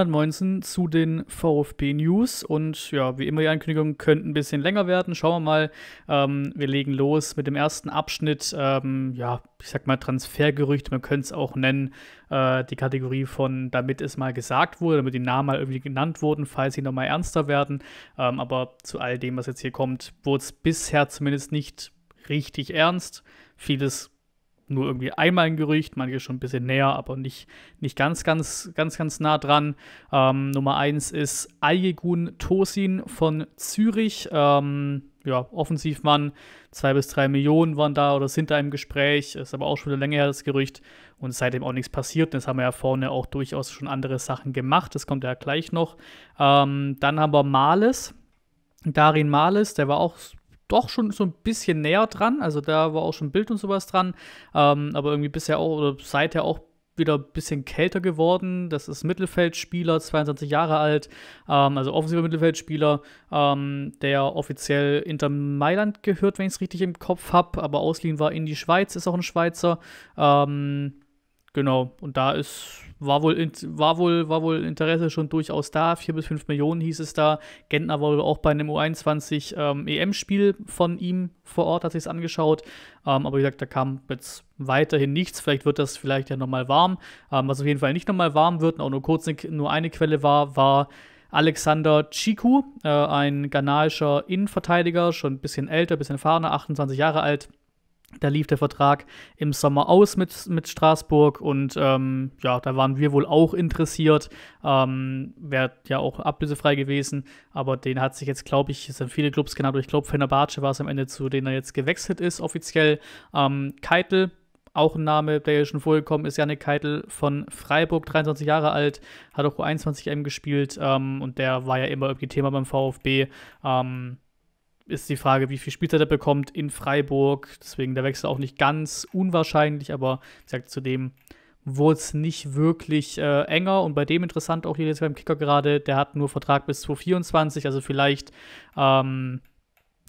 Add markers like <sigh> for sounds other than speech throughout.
119 zu den VfB News. Und ja, wie immer, die Ankündigung könnte ein bisschen länger werden. Schauen wir mal. Ähm, wir legen los mit dem ersten Abschnitt. Ähm, ja, ich sag mal Transfergerüchte, man könnte es auch nennen. Äh, die Kategorie von, damit es mal gesagt wurde, damit die Namen mal irgendwie genannt wurden, falls sie nochmal ernster werden. Ähm, aber zu all dem, was jetzt hier kommt, wurde es bisher zumindest nicht richtig ernst. Vieles nur irgendwie einmal ein Gerücht, manche schon ein bisschen näher, aber nicht, nicht ganz, ganz, ganz, ganz nah dran. Ähm, Nummer eins ist Aljegun Tosin von Zürich. Ähm, ja, Offensivmann, zwei bis drei Millionen waren da oder sind da im Gespräch, ist aber auch schon wieder länger her das Gerücht und seitdem auch nichts passiert. Das haben wir ja vorne auch durchaus schon andere Sachen gemacht, das kommt ja gleich noch. Ähm, dann haben wir Males, Darin Males, der war auch doch schon so ein bisschen näher dran. Also da war auch schon Bild und sowas dran. Ähm, aber irgendwie bisher auch oder seither auch wieder ein bisschen kälter geworden. Das ist Mittelfeldspieler, 22 Jahre alt, ähm, also offensiver Mittelfeldspieler, ähm, der offiziell Inter Mailand gehört, wenn ich es richtig im Kopf habe, aber ausliehen war in die Schweiz, ist auch ein Schweizer. Ähm, Genau, und da ist, war wohl, war wohl, war wohl Interesse schon durchaus da. 4 bis 5 Millionen hieß es da. Gentner war wohl auch bei einem U21 EM-Spiel ähm, e von ihm vor Ort, hat sich es angeschaut. Ähm, aber wie gesagt, da kam jetzt weiterhin nichts. Vielleicht wird das vielleicht ja nochmal warm. Ähm, was auf jeden Fall nicht nochmal warm wird, auch nur kurz ne, nur eine Quelle war, war Alexander Chiku, äh, ein ghanaischer Innenverteidiger, schon ein bisschen älter, ein bisschen erfahrener, 28 Jahre alt da lief der Vertrag im Sommer aus mit, mit Straßburg und ähm, ja, da waren wir wohl auch interessiert. Ähm, Wäre ja auch ablösefrei gewesen, aber den hat sich jetzt, glaube ich, es sind viele Clubs genannt, aber ich glaube, Fenerbahce war es am Ende, zu denen er jetzt gewechselt ist offiziell. Ähm, Keitel, auch ein Name, der ja schon vorgekommen ist, Janik Keitel von Freiburg, 23 Jahre alt, hat auch U21M gespielt ähm, und der war ja immer irgendwie Thema beim VfB. Ähm, ist die Frage, wie viel Spielzeit er bekommt in Freiburg. Deswegen der Wechsel auch nicht ganz unwahrscheinlich, aber wie gesagt, zudem wurde es nicht wirklich äh, enger und bei dem interessant auch hier jetzt beim Kicker gerade, der hat nur Vertrag bis 2024, also vielleicht ähm,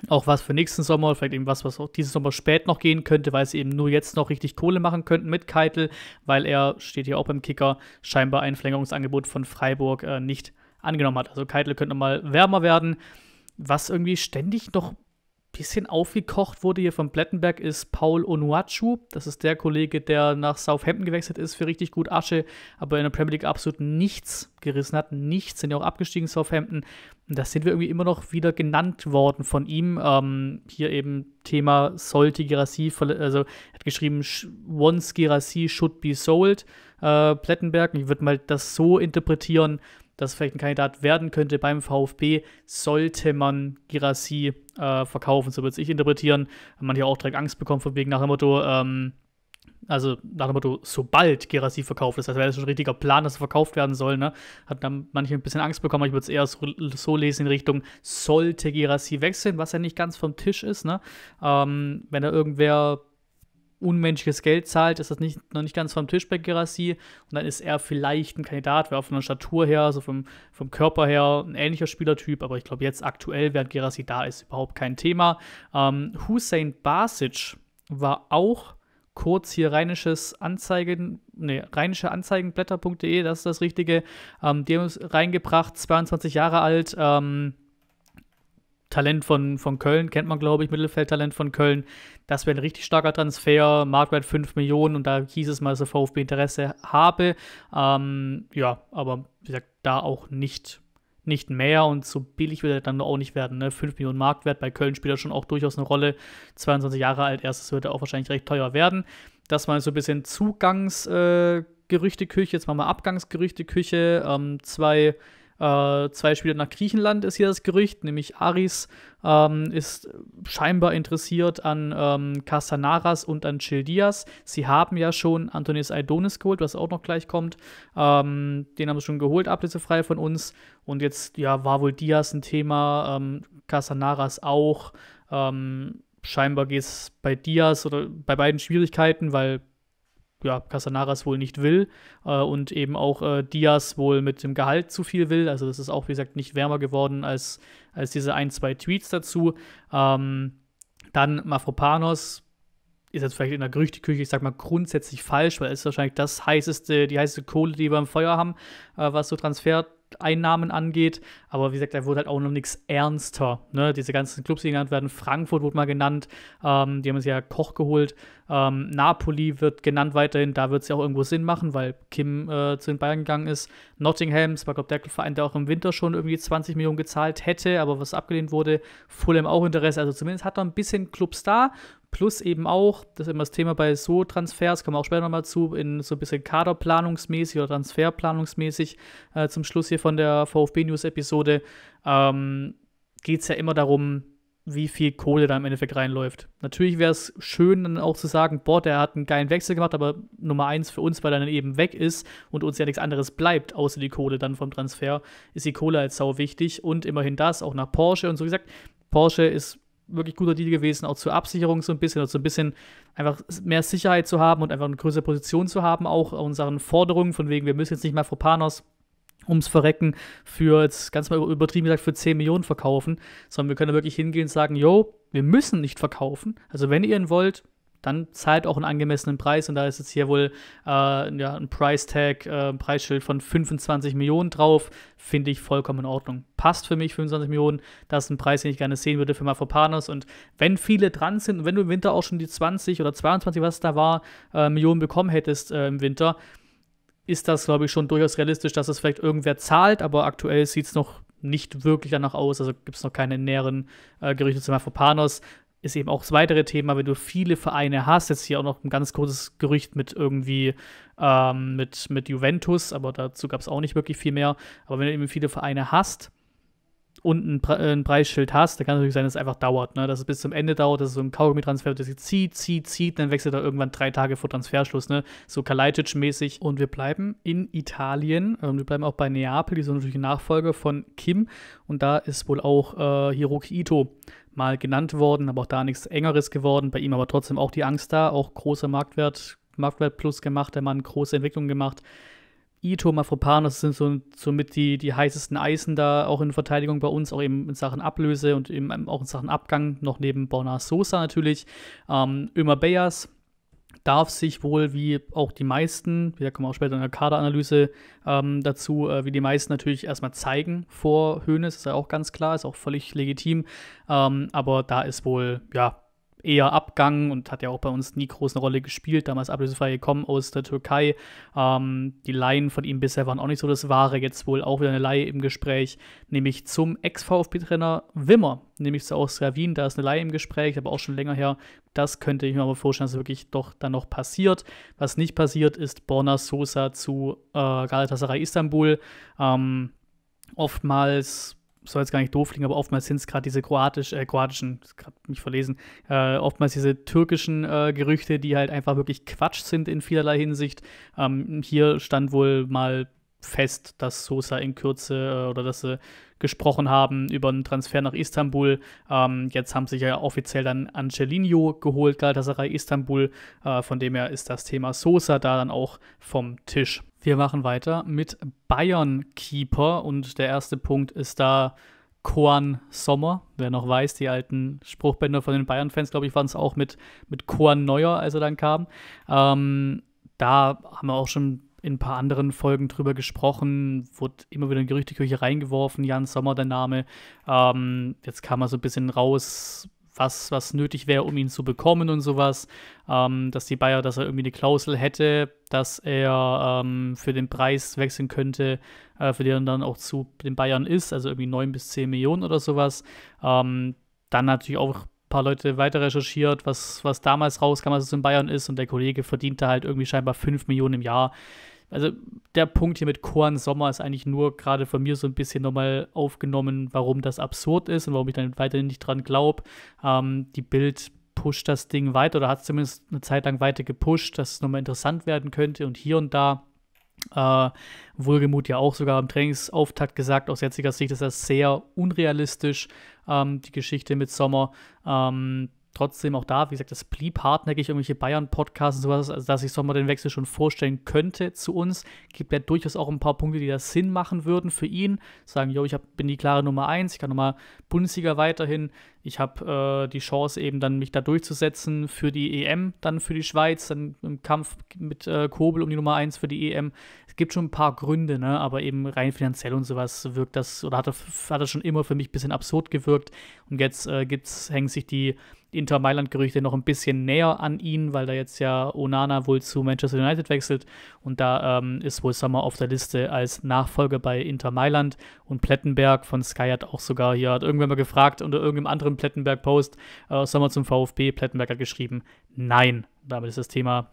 auch was für nächsten Sommer, vielleicht eben was, was auch diesen Sommer spät noch gehen könnte, weil sie eben nur jetzt noch richtig Kohle machen könnten mit Keitel, weil er, steht hier auch beim Kicker, scheinbar ein Verlängerungsangebot von Freiburg äh, nicht angenommen hat. Also Keitel könnte mal wärmer werden. Was irgendwie ständig noch ein bisschen aufgekocht wurde hier von Blättenberg, ist Paul Onuachu. Das ist der Kollege, der nach Southampton gewechselt ist für richtig gut Asche, aber in der Premier League absolut nichts gerissen hat. Nichts, sind ja auch abgestiegen Southampton. Und das sind wir irgendwie immer noch wieder genannt worden von ihm. Ähm, hier eben Thema sollte Girassi, also hat geschrieben, once Girassi should be sold, äh, Plettenberg. Ich würde mal das so interpretieren, dass vielleicht ein Kandidat werden könnte beim VfB, sollte man Girassi äh, verkaufen, so würde es ich interpretieren. Man hier auch direkt Angst bekommen von wegen nach dem Motto, ähm, also nach dem Motto, sobald Gerasi verkauft ist, das wäre schon ein richtiger Plan, dass er verkauft werden soll, ne? Hat dann manche ein bisschen Angst bekommen, aber ich würde es eher so, so, lesen in Richtung, sollte Gerasi wechseln, was ja nicht ganz vom Tisch ist, ne? Ähm, wenn da irgendwer unmenschliches Geld zahlt, ist das nicht, noch nicht ganz vom Tisch bei Gerassi. Und dann ist er vielleicht ein Kandidat, wäre auch von der Statur her, so vom, vom Körper her ein ähnlicher Spielertyp. Aber ich glaube, jetzt aktuell, während Gerassi da ist, überhaupt kein Thema. Ähm, Hussein Basic war auch kurz hier rheinisches Anzeigen, nee, rheinische Anzeigenblätter.de, das ist das Richtige. Ähm, die haben es reingebracht, 22 Jahre alt. Ähm, Talent von, von Köln, kennt man, glaube ich, Mittelfeldtalent von Köln. Das wäre ein richtig starker Transfer, Marktwert 5 Millionen und da hieß es mal, dass der VfB Interesse habe. Ähm, ja, aber wie gesagt, da auch nicht, nicht mehr und so billig wird er dann auch nicht werden. Ne? 5 Millionen Marktwert, bei Köln spielt er schon auch durchaus eine Rolle. 22 Jahre alt, erstes wird er auch wahrscheinlich recht teuer werden. Das mal so ein bisschen Zugangsgerüchteküche, äh, jetzt machen wir Abgangsgerüchteküche. Ähm, zwei äh, zwei Spieler nach Griechenland ist hier das Gerücht, nämlich Aris ähm, ist scheinbar interessiert an ähm, Castanaras und an Childias. Sie haben ja schon Antonis Aidonis geholt, was auch noch gleich kommt. Ähm, den haben sie schon geholt, ablösefrei von uns. Und jetzt ja, war wohl Diaz ein Thema, ähm, Castanaras auch. Ähm, scheinbar geht es bei Diaz oder bei beiden Schwierigkeiten, weil ja, Casanaras wohl nicht will äh, und eben auch äh, Diaz wohl mit dem Gehalt zu viel will. Also das ist auch, wie gesagt, nicht wärmer geworden als, als diese ein, zwei Tweets dazu. Ähm, dann Mafropanos ist jetzt vielleicht in der Gerüchteküche, ich sag mal, grundsätzlich falsch, weil es ist wahrscheinlich das heißeste, die heißeste Kohle, die wir im Feuer haben, äh, was so Transfer Einnahmen angeht. Aber wie gesagt, da wurde halt auch noch nichts ernster. Ne? Diese ganzen Clubs, die genannt werden, Frankfurt wurde mal genannt, ähm, die haben es ja Koch geholt. Ähm, Napoli wird genannt weiterhin, da wird es ja auch irgendwo Sinn machen, weil Kim äh, zu den Bayern gegangen ist. Nottingham, es war, glaube ich der Verein, der auch im Winter schon irgendwie 20 Millionen gezahlt hätte, aber was abgelehnt wurde. Fulham auch Interesse, also zumindest hat er ein bisschen Clubs da Plus eben auch, das ist immer das Thema bei so Transfers, kommen wir auch später nochmal zu, in so ein bisschen kaderplanungsmäßig oder transferplanungsmäßig äh, zum Schluss hier von der VfB-News-Episode, ähm, geht es ja immer darum, wie viel Kohle da im Endeffekt reinläuft. Natürlich wäre es schön, dann auch zu sagen, boah, der hat einen geilen Wechsel gemacht, aber Nummer eins für uns, weil er dann eben weg ist und uns ja nichts anderes bleibt, außer die Kohle dann vom Transfer, ist die Kohle als halt sau wichtig und immerhin das, auch nach Porsche und so gesagt. Porsche ist wirklich guter Deal gewesen, auch zur Absicherung so ein bisschen, also ein bisschen einfach mehr Sicherheit zu haben und einfach eine größere Position zu haben, auch unseren Forderungen, von wegen, wir müssen jetzt nicht mal Fropanos ums Verrecken für, jetzt ganz mal übertrieben gesagt, für 10 Millionen verkaufen, sondern wir können wirklich hingehen und sagen, yo, wir müssen nicht verkaufen. Also wenn ihr ihn wollt, dann zahlt auch einen angemessenen Preis und da ist jetzt hier wohl äh, ja, ein Price-Tag, äh, ein Preisschild von 25 Millionen drauf, finde ich vollkommen in Ordnung. Passt für mich 25 Millionen, das ist ein Preis, den ich gerne sehen würde für Mafopanos und wenn viele dran sind und wenn du im Winter auch schon die 20 oder 22, was da war, äh, Millionen bekommen hättest äh, im Winter, ist das, glaube ich, schon durchaus realistisch, dass es vielleicht irgendwer zahlt, aber aktuell sieht es noch nicht wirklich danach aus. Also gibt es noch keine näheren äh, Gerüchte zu Mafopanos ist eben auch das weitere Thema, wenn du viele Vereine hast, jetzt hier auch noch ein ganz kurzes Gerücht mit irgendwie ähm, mit, mit Juventus, aber dazu gab es auch nicht wirklich viel mehr. Aber wenn du eben viele Vereine hast und ein, Pre ein Preisschild hast, dann kann es natürlich sein, dass es einfach dauert, ne? dass es bis zum Ende dauert, dass es so ein Kaugummi-Transfer wird, dass zieht, zieht, zieht, dann wechselt er irgendwann drei Tage vor Transferschluss, ne? so Kalajdzic-mäßig. Und wir bleiben in Italien und ähm, wir bleiben auch bei Neapel, die sind natürlich Nachfolger von Kim und da ist wohl auch äh, Hiroki Ito mal genannt worden, aber auch da nichts Engeres geworden. Bei ihm aber trotzdem auch die Angst da, auch großer Marktwert, Marktwert plus gemacht, der Mann große Entwicklung gemacht. Ito, Mafropanos sind so, somit die, die heißesten Eisen da auch in Verteidigung bei uns, auch eben in Sachen Ablöse und eben auch in Sachen Abgang, noch neben Borna Sosa natürlich. Ähm, Beyers, darf sich wohl, wie auch die meisten, da kommen wir auch später in der Kaderanalyse ähm, dazu, äh, wie die meisten natürlich erstmal zeigen vor Höhnes, ist ja auch ganz klar, ist auch völlig legitim. Ähm, aber da ist wohl, ja, eher Abgang und hat ja auch bei uns nie große Rolle gespielt. Damals ablösefrei gekommen aus der Türkei. Ähm, die Laien von ihm bisher waren auch nicht so das Wahre. Jetzt wohl auch wieder eine Laie im Gespräch, nämlich zum Ex-VfB-Trainer Wimmer, nämlich zu Austria Wien. Da ist eine Laie im Gespräch, aber auch schon länger her. Das könnte ich mir aber vorstellen, dass es wirklich doch dann noch passiert. Was nicht passiert, ist Borna Sosa zu äh, Galatasaray Istanbul. Ähm, oftmals soll jetzt gar nicht doof klingen, aber oftmals sind es gerade diese kroatisch, äh, kroatischen, gerade mich verlesen, äh, oftmals diese türkischen äh, Gerüchte, die halt einfach wirklich Quatsch sind in vielerlei Hinsicht. Ähm, hier stand wohl mal fest, dass Sosa in Kürze äh, oder dass sie gesprochen haben über einen Transfer nach Istanbul. Ähm, jetzt haben sich ja offiziell dann Angelino geholt, Galatasaray Istanbul. Äh, von dem her ist das Thema Sosa da dann auch vom Tisch. Wir machen weiter mit Bayern Keeper und der erste Punkt ist da Koan Sommer. Wer noch weiß, die alten Spruchbänder von den Bayern-Fans, glaube ich, waren es auch mit, mit Korn Neuer, als er dann kam. Ähm, da haben wir auch schon in ein paar anderen Folgen drüber gesprochen, wurde immer wieder in Gerüchteküche reingeworfen, Jan Sommer der Name. Ähm, jetzt kam er so ein bisschen raus, was, was nötig wäre, um ihn zu bekommen und sowas. Ähm, dass die Bayer, dass er irgendwie eine Klausel hätte, dass er ähm, für den Preis wechseln könnte, äh, für den er dann auch zu den Bayern ist, also irgendwie 9 bis 10 Millionen oder sowas. Ähm, dann natürlich auch ein paar Leute weiter recherchiert, was, was damals rauskam, als es in Bayern ist und der Kollege verdiente halt irgendwie scheinbar 5 Millionen im Jahr also der Punkt hier mit Korn Sommer ist eigentlich nur gerade von mir so ein bisschen nochmal aufgenommen, warum das absurd ist und warum ich dann weiterhin nicht dran glaube. Ähm, die Bild pusht das Ding weiter oder hat es zumindest eine Zeit lang weiter gepusht, dass es nochmal interessant werden könnte und hier und da. Äh, Wohlgemut ja auch sogar im Trainingsauftakt gesagt, aus jetziger Sicht ist das sehr unrealistisch, ähm, die Geschichte mit Sommer. Ähm, trotzdem auch da, wie gesagt, das blieb hartnäckig, irgendwelche Bayern-Podcasts und sowas, also dass ich Sommer den Wechsel schon vorstellen könnte zu uns. Gibt ja durchaus auch ein paar Punkte, die das Sinn machen würden für ihn. Sagen, yo, ich hab, bin die klare Nummer eins, ich kann nochmal Bundesliga weiterhin, ich habe äh, die Chance eben dann mich da durchzusetzen für die EM, dann für die Schweiz, dann im Kampf mit äh, Kobel um die Nummer eins für die EM. Es gibt schon ein paar Gründe, ne? aber eben rein finanziell und sowas wirkt das oder hat das, hat das schon immer für mich ein bisschen absurd gewirkt. Und jetzt äh, gibt's, hängen sich die Inter Mailand-Gerüchte noch ein bisschen näher an ihn, weil da jetzt ja Onana wohl zu Manchester United wechselt und da ähm, ist wohl Sommer auf der Liste als Nachfolger bei Inter Mailand und Plettenberg von Sky hat auch sogar hier, hat irgendwer mal gefragt unter irgendeinem anderen Plettenberg-Post, äh, Sommer zum VfB, Plettenberg hat geschrieben, nein. Damit ist das Thema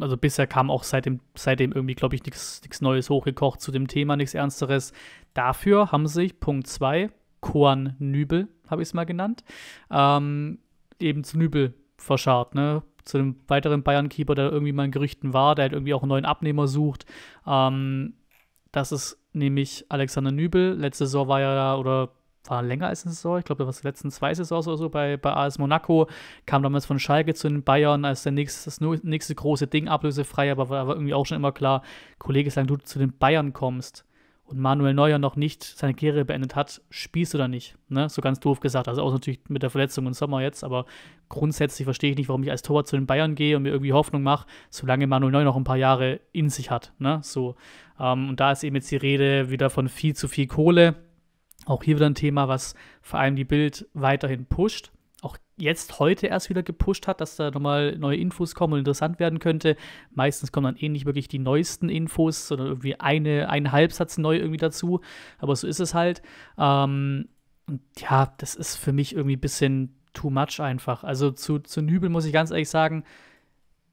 also bisher kam auch seitdem, seitdem irgendwie, glaube ich, nichts Neues hochgekocht zu dem Thema, nichts Ernsteres. Dafür haben sich Punkt 2, Koan Nübel, habe ich es mal genannt, ähm, eben zu Nübel verscharrt, ne? Zu einem weiteren Bayern-Keeper, der irgendwie mal in Gerüchten war, der halt irgendwie auch einen neuen Abnehmer sucht. Ähm, das ist nämlich Alexander Nübel. Letzte Saison war er ja oder war länger als eine Saison, ich glaube, das die letzten zwei Saisons oder so bei, bei AS Monaco, kam damals von Schalke zu den Bayern als der nächste, das nächste große Ding, ablösefrei, aber war, war irgendwie auch schon immer klar, Kollege, sagen du zu den Bayern kommst, und Manuel Neuer noch nicht seine Karriere beendet hat, spießt du da nicht. Ne? So ganz doof gesagt. Also auch natürlich mit der Verletzung im Sommer jetzt, aber grundsätzlich verstehe ich nicht, warum ich als Torwart zu den Bayern gehe und mir irgendwie Hoffnung mache, solange Manuel Neuer noch ein paar Jahre in sich hat. Ne? So. Ähm, und da ist eben jetzt die Rede wieder von viel zu viel Kohle. Auch hier wieder ein Thema, was vor allem die Bild weiterhin pusht jetzt heute erst wieder gepusht hat, dass da nochmal neue Infos kommen und interessant werden könnte. Meistens kommen dann eh nicht wirklich die neuesten Infos, sondern irgendwie eine, einen Halbsatz neu irgendwie dazu. Aber so ist es halt. Ähm, und ja, das ist für mich irgendwie ein bisschen too much einfach. Also zu, zu Nübel muss ich ganz ehrlich sagen,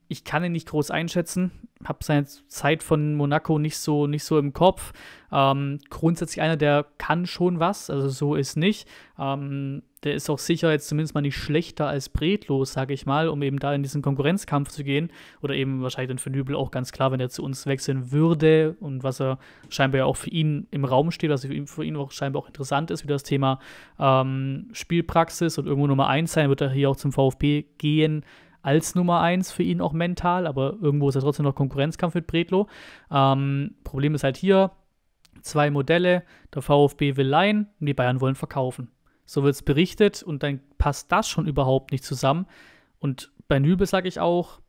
ich kann ihn nicht groß einschätzen, habe seine Zeit von Monaco nicht so, nicht so im Kopf. Ähm, grundsätzlich einer, der kann schon was, also so ist nicht. Ähm, der ist auch sicher jetzt zumindest mal nicht schlechter als Bredlos, sage ich mal, um eben da in diesen Konkurrenzkampf zu gehen. Oder eben wahrscheinlich dann für Nübel auch ganz klar, wenn er zu uns wechseln würde und was er scheinbar ja auch für ihn im Raum steht, was für ihn, für ihn auch scheinbar auch interessant ist, wie das Thema ähm, Spielpraxis und irgendwo Nummer 1 sein, wird er hier auch zum VfB gehen als Nummer 1 für ihn auch mental, aber irgendwo ist er trotzdem noch Konkurrenzkampf mit Bredlo. Ähm, Problem ist halt hier, zwei Modelle, der VfB will leihen und die Bayern wollen verkaufen. So wird es berichtet und dann passt das schon überhaupt nicht zusammen. Und bei Nübel sage ich auch,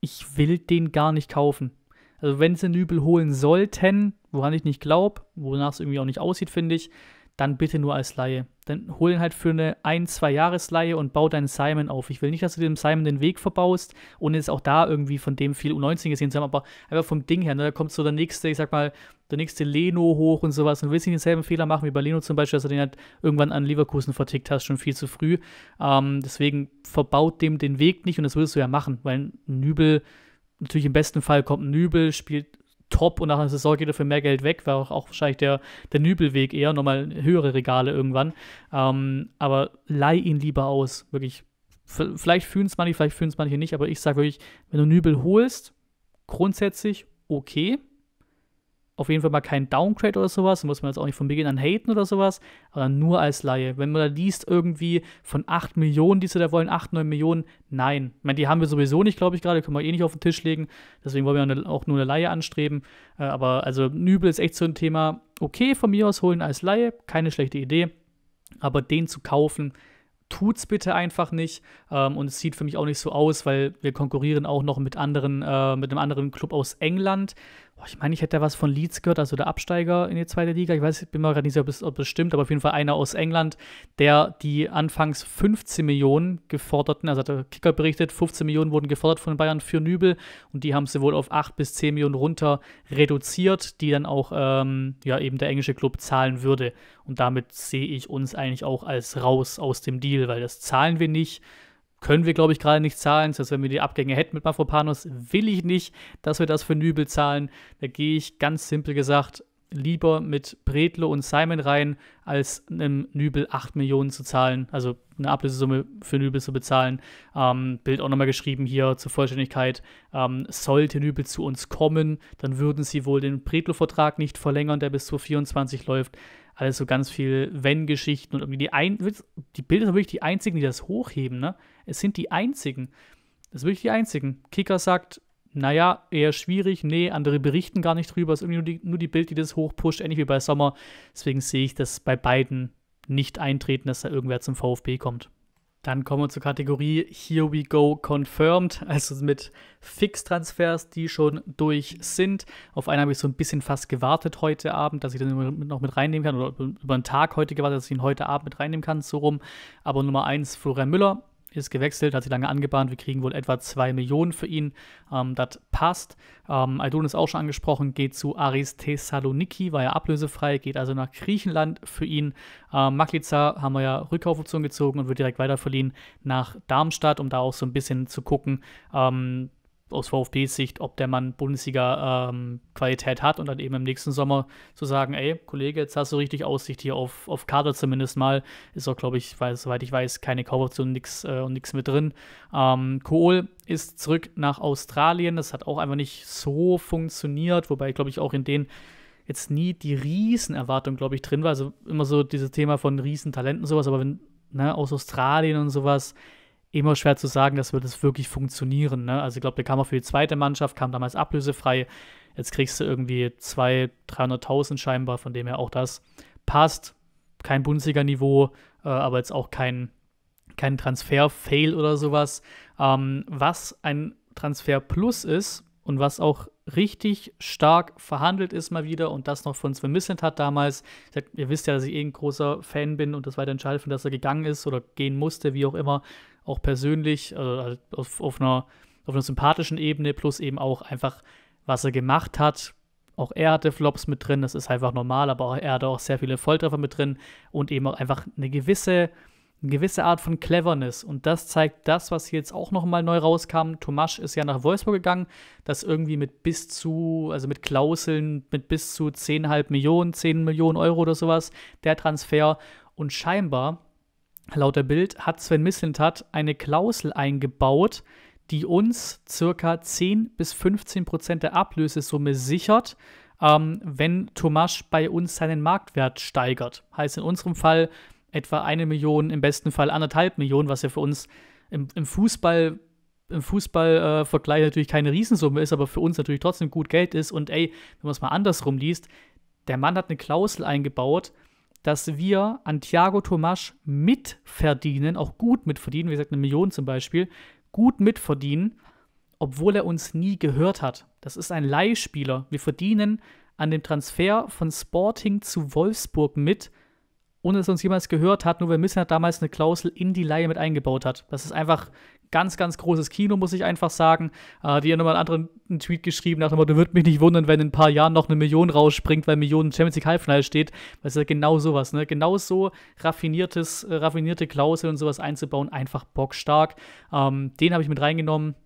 ich will den gar nicht kaufen. Also wenn sie Nübel holen sollten, woran ich nicht glaube, wonach es irgendwie auch nicht aussieht, finde ich, dann bitte nur als Laie dann hol ihn halt für eine ein-, zwei Jahresleihe und bau deinen Simon auf. Ich will nicht, dass du dem Simon den Weg verbaust, ohne es auch da irgendwie von dem viel U19 gesehen zu haben, aber einfach vom Ding her, ne, da kommt so der nächste, ich sag mal, der nächste Leno hoch und sowas und willst nicht denselben Fehler machen wie bei Leno zum Beispiel, dass du den halt irgendwann an Leverkusen vertickt hast, schon viel zu früh. Ähm, deswegen verbaut dem den Weg nicht und das würdest du ja machen, weil ein Nübel, natürlich im besten Fall kommt ein Nübel, spielt top und nach einer Saison geht er für mehr Geld weg, war auch, auch wahrscheinlich der, der Nübelweg eher, nochmal höhere Regale irgendwann. Ähm, aber leih ihn lieber aus, wirklich. Vielleicht fühlen es manche, vielleicht fühlen es manche nicht, aber ich sage wirklich, wenn du Nübel holst, grundsätzlich okay, auf jeden Fall mal kein Downgrade oder sowas, muss man jetzt auch nicht von Beginn an haten oder sowas, aber nur als Laie. Wenn man da liest irgendwie von 8 Millionen, die sie da wollen, 8, 9 Millionen, nein. Ich meine, die haben wir sowieso nicht, glaube ich, gerade, können wir eh nicht auf den Tisch legen, deswegen wollen wir auch nur eine Laie anstreben, äh, aber also Nübel ist echt so ein Thema, okay, von mir aus holen als Laie, keine schlechte Idee, aber den zu kaufen, tut es bitte einfach nicht. Ähm, und es sieht für mich auch nicht so aus, weil wir konkurrieren auch noch mit anderen, äh, mit einem anderen Club aus England, Oh, ich meine, ich hätte was von Leeds gehört, also der Absteiger in die zweite Liga. Ich weiß, ich bin mir gerade nicht sicher, ob das stimmt, aber auf jeden Fall einer aus England, der die anfangs 15 Millionen geforderten, also hat der Kicker berichtet, 15 Millionen wurden gefordert von Bayern für Nübel und die haben sie wohl auf 8 bis 10 Millionen runter reduziert, die dann auch ähm, ja, eben der englische Club zahlen würde. Und damit sehe ich uns eigentlich auch als raus aus dem Deal, weil das zahlen wir nicht können wir, glaube ich, gerade nicht zahlen. Selbst wenn wir die Abgänge hätten mit Mafropanos, will ich nicht, dass wir das für Nübel zahlen. Da gehe ich ganz simpel gesagt lieber mit Bredlo und Simon rein, als einem Nübel 8 Millionen zu zahlen, also eine Ablösesumme für Nübel zu bezahlen. Ähm, Bild auch nochmal geschrieben hier zur Vollständigkeit. Ähm, sollte Nübel zu uns kommen, dann würden sie wohl den Bredlo-Vertrag nicht verlängern, der bis zu 24 läuft alles so ganz viel Wenn-Geschichten und irgendwie die ein die Bilder sind wirklich die einzigen, die das hochheben, ne? Es sind die einzigen. Das sind wirklich die einzigen. Kicker sagt, naja, eher schwierig, nee, andere berichten gar nicht drüber, es ist irgendwie nur die, nur die Bild, die das hochpusht, ähnlich wie bei Sommer. Deswegen sehe ich das bei beiden nicht eintreten, dass da irgendwer zum VfB kommt. Dann kommen wir zur Kategorie Here We Go Confirmed, also mit Fix-Transfers, die schon durch sind. Auf einen habe ich so ein bisschen fast gewartet heute Abend, dass ich den noch mit reinnehmen kann, oder über einen Tag heute gewartet, dass ich ihn heute Abend mit reinnehmen kann, so rum. Aber Nummer 1, Florian Müller, ist gewechselt, hat sich lange angebahnt. Wir kriegen wohl etwa 2 Millionen für ihn. Ähm, das passt. Ähm, Aydun ist auch schon angesprochen, geht zu Aris Thessaloniki, war ja ablösefrei, geht also nach Griechenland für ihn. Ähm, Maklica haben wir ja Rückkaufoption gezogen und wird direkt weiterverliehen nach Darmstadt, um da auch so ein bisschen zu gucken. Ähm, aus VfBs Sicht, ob der Mann Bundesliga-Qualität ähm, hat und dann eben im nächsten Sommer zu sagen, ey, Kollege, jetzt hast du richtig Aussicht hier auf, auf Kader zumindest mal. Ist auch, glaube ich, weil, soweit ich weiß, keine Kaufoption nix, äh, und nichts mit drin. Ähm, Kohl ist zurück nach Australien. Das hat auch einfach nicht so funktioniert, wobei, glaube ich, auch in den jetzt nie die Riesenerwartung, glaube ich, drin war. Also immer so dieses Thema von Riesentalenten, und sowas, aber wenn, ne, aus Australien und sowas, immer schwer zu sagen, dass wird es wirklich funktionieren. Ne? Also ich glaube, der kam auch für die zweite Mannschaft, kam damals ablösefrei. Jetzt kriegst du irgendwie 200.000, 300.000 scheinbar, von dem her auch das passt. Kein Bundesliga-Niveau, äh, aber jetzt auch kein, kein Transfer-Fail oder sowas. Ähm, was ein Transfer-Plus ist und was auch richtig stark verhandelt ist mal wieder und das noch von Sven Mislint hat damals. ihr wisst ja, dass ich eh ein großer Fan bin und das war der Entscheid, dass er gegangen ist oder gehen musste, wie auch immer auch persönlich, also, also auf, auf, einer, auf einer sympathischen Ebene, plus eben auch einfach, was er gemacht hat. Auch er hatte Flops mit drin, das ist einfach normal, aber auch, er hatte auch sehr viele Volltreffer mit drin und eben auch einfach eine gewisse, eine gewisse Art von Cleverness. Und das zeigt das, was hier jetzt auch nochmal neu rauskam. Tomasch ist ja nach Wolfsburg gegangen, das irgendwie mit bis zu, also mit Klauseln, mit bis zu 10,5 Millionen, 10 Millionen Euro oder sowas, der Transfer. Und scheinbar Laut der Bild hat Sven Mislintat eine Klausel eingebaut, die uns circa 10 bis 15 Prozent der Ablösesumme sichert, ähm, wenn Tomasch bei uns seinen Marktwert steigert. Heißt in unserem Fall etwa eine Million, im besten Fall anderthalb Millionen, was ja für uns im, im Fußball im Fußballvergleich äh, natürlich keine Riesensumme ist, aber für uns natürlich trotzdem gut Geld ist. Und ey, wenn man es mal andersrum liest, der Mann hat eine Klausel eingebaut, dass wir an Thiago Tomasch mitverdienen, auch gut mitverdienen, wie gesagt, eine Million zum Beispiel, gut mitverdienen, obwohl er uns nie gehört hat. Das ist ein Leihspieler. Wir verdienen an dem Transfer von Sporting zu Wolfsburg mit, ohne dass er uns jemals gehört hat, nur weil hat damals eine Klausel in die Leihe mit eingebaut hat. Das ist einfach ganz, ganz großes Kino, muss ich einfach sagen. Äh, die hat nochmal einen anderen einen Tweet geschrieben, nach dem Motto, würde mich nicht wundern, wenn in ein paar Jahren noch eine Million rausspringt, weil Millionen Champions League Halbfinale steht. Das ist ja genau sowas, ne? Genau so raffiniertes, äh, raffinierte Klauseln und sowas einzubauen, einfach bockstark. Ähm, den habe ich mit reingenommen.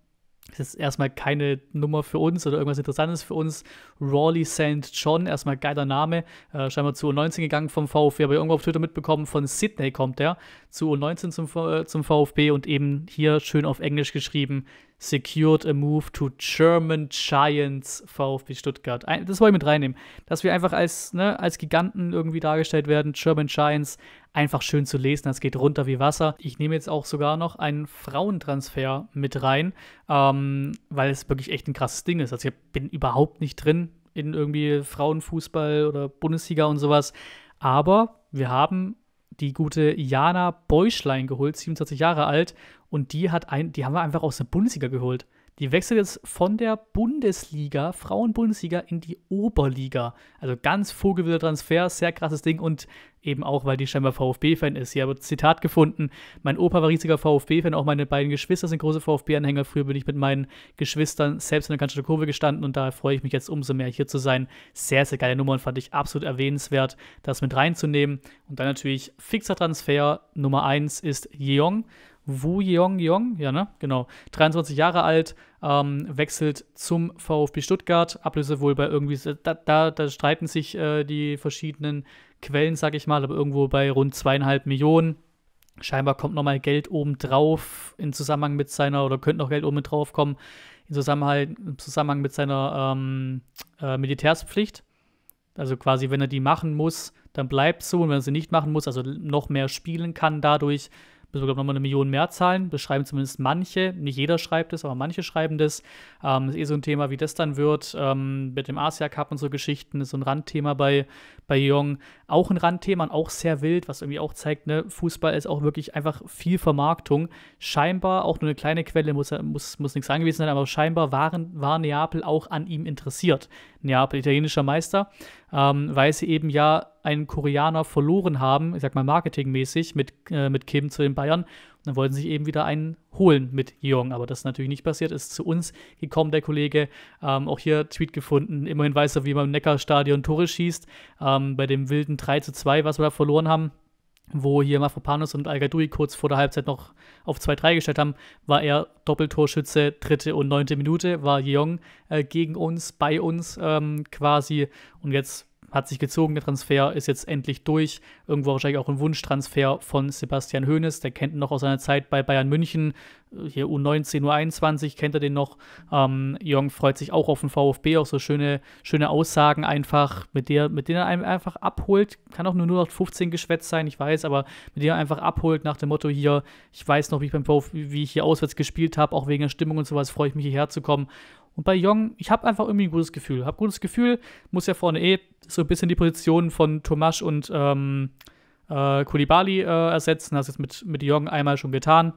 Das ist erstmal keine Nummer für uns oder irgendwas Interessantes für uns. Rawley St. John, erstmal geiler Name. Äh, scheinbar zu U19 gegangen vom VfB, aber irgendwo auf Twitter mitbekommen, von Sydney kommt der. Zu U19 zum, äh, zum VfB und eben hier schön auf Englisch geschrieben secured a move to German Giants VfB Stuttgart. das wollte ich mit reinnehmen, dass wir einfach als, ne, als Giganten irgendwie dargestellt werden. German Giants, einfach schön zu lesen, das geht runter wie Wasser. Ich nehme jetzt auch sogar noch einen Frauentransfer mit rein, ähm, weil es wirklich echt ein krasses Ding ist. Also ich bin überhaupt nicht drin in irgendwie Frauenfußball oder Bundesliga und sowas. Aber wir haben die gute Jana Beuschlein geholt, 27 Jahre alt, und die hat ein, die haben wir einfach aus der Bundesliga geholt. Die wechselt jetzt von der Bundesliga, Frauenbundesliga, in die Oberliga. Also ganz vogelwilder Transfer, sehr krasses Ding und eben auch, weil die scheinbar VfB-Fan ist. Hier habe ein Zitat gefunden: Mein Opa war riesiger VfB-Fan, auch meine beiden Geschwister sind große VfB-Anhänger. Früher bin ich mit meinen Geschwistern selbst in der ganzen Kurve gestanden und daher freue ich mich jetzt umso mehr, hier zu sein. Sehr, sehr geile Nummer und fand ich absolut erwähnenswert, das mit reinzunehmen. Und dann natürlich fixer Transfer. Nummer 1 ist Jeong Wu Yong Yong, ja, ne? Genau. 23 Jahre alt, ähm, wechselt zum VfB Stuttgart. Ablöse wohl bei irgendwie, da, da, da streiten sich äh, die verschiedenen Quellen, sag ich mal, aber irgendwo bei rund zweieinhalb Millionen. Scheinbar kommt nochmal Geld obendrauf in Zusammenhang mit seiner, oder könnte noch Geld oben drauf kommen, in Zusammenhang, mit seiner ähm, äh, Militärspflicht. Also quasi, wenn er die machen muss, dann bleibt so. Und wenn er sie nicht machen muss, also noch mehr spielen kann dadurch, müssen wir, glaube ich, nochmal eine Million mehr zahlen. Das schreiben zumindest manche. Nicht jeder schreibt es, aber manche schreiben das. Ähm, ist eh so ein Thema, wie das dann wird. Ähm, mit dem Asia Cup und so Geschichten ist so ein Randthema bei, bei Jong. Auch ein Randthema und auch sehr wild, was irgendwie auch zeigt, ne, Fußball ist auch wirklich einfach viel Vermarktung. Scheinbar, auch nur eine kleine Quelle, muss, muss, muss nichts angewiesen sein, aber scheinbar waren, war Neapel auch an ihm interessiert. Neapel, italienischer Meister ähm, weil sie eben ja einen Koreaner verloren haben, ich sag mal marketingmäßig, mit, äh, mit Kim zu den Bayern. Und dann wollten sie sich eben wieder einen holen mit Jeong. Aber das ist natürlich nicht passiert, ist zu uns gekommen, der Kollege. Ähm, auch hier Tweet gefunden. Immerhin weiß er, wie man im Neckarstadion Tore schießt, ähm, bei dem wilden 3 zu 2, was wir da verloren haben wo hier Mafropanus und Algadui kurz vor der Halbzeit noch auf 2-3 gestellt haben, war er Doppeltorschütze, dritte und neunte Minute, war Jeong äh, gegen uns, bei uns ähm, quasi. Und jetzt hat sich gezogen, der Transfer ist jetzt endlich durch. Irgendwo wahrscheinlich auch ein Wunschtransfer von Sebastian Hoeneß, der kennt ihn noch aus seiner Zeit bei Bayern München, hier U19, U21 kennt er den noch. Ähm, Jong freut sich auch auf den VfB, auch so schöne, schöne Aussagen einfach, mit, der, mit denen er einem einfach abholt. Kann auch nur 0815 geschwätzt sein, ich weiß, aber mit denen er einfach abholt nach dem Motto hier, ich weiß noch, wie ich beim VfB, wie ich hier auswärts gespielt habe, auch wegen der Stimmung und sowas freue ich mich hierher zu kommen. Und bei Jong, ich habe einfach irgendwie ein gutes Gefühl. Habe gutes Gefühl, muss ja vorne eh so ein bisschen die Position von Tomasch und ähm, äh, Kulibali äh, ersetzen. Das jetzt mit, mit Jong einmal schon getan.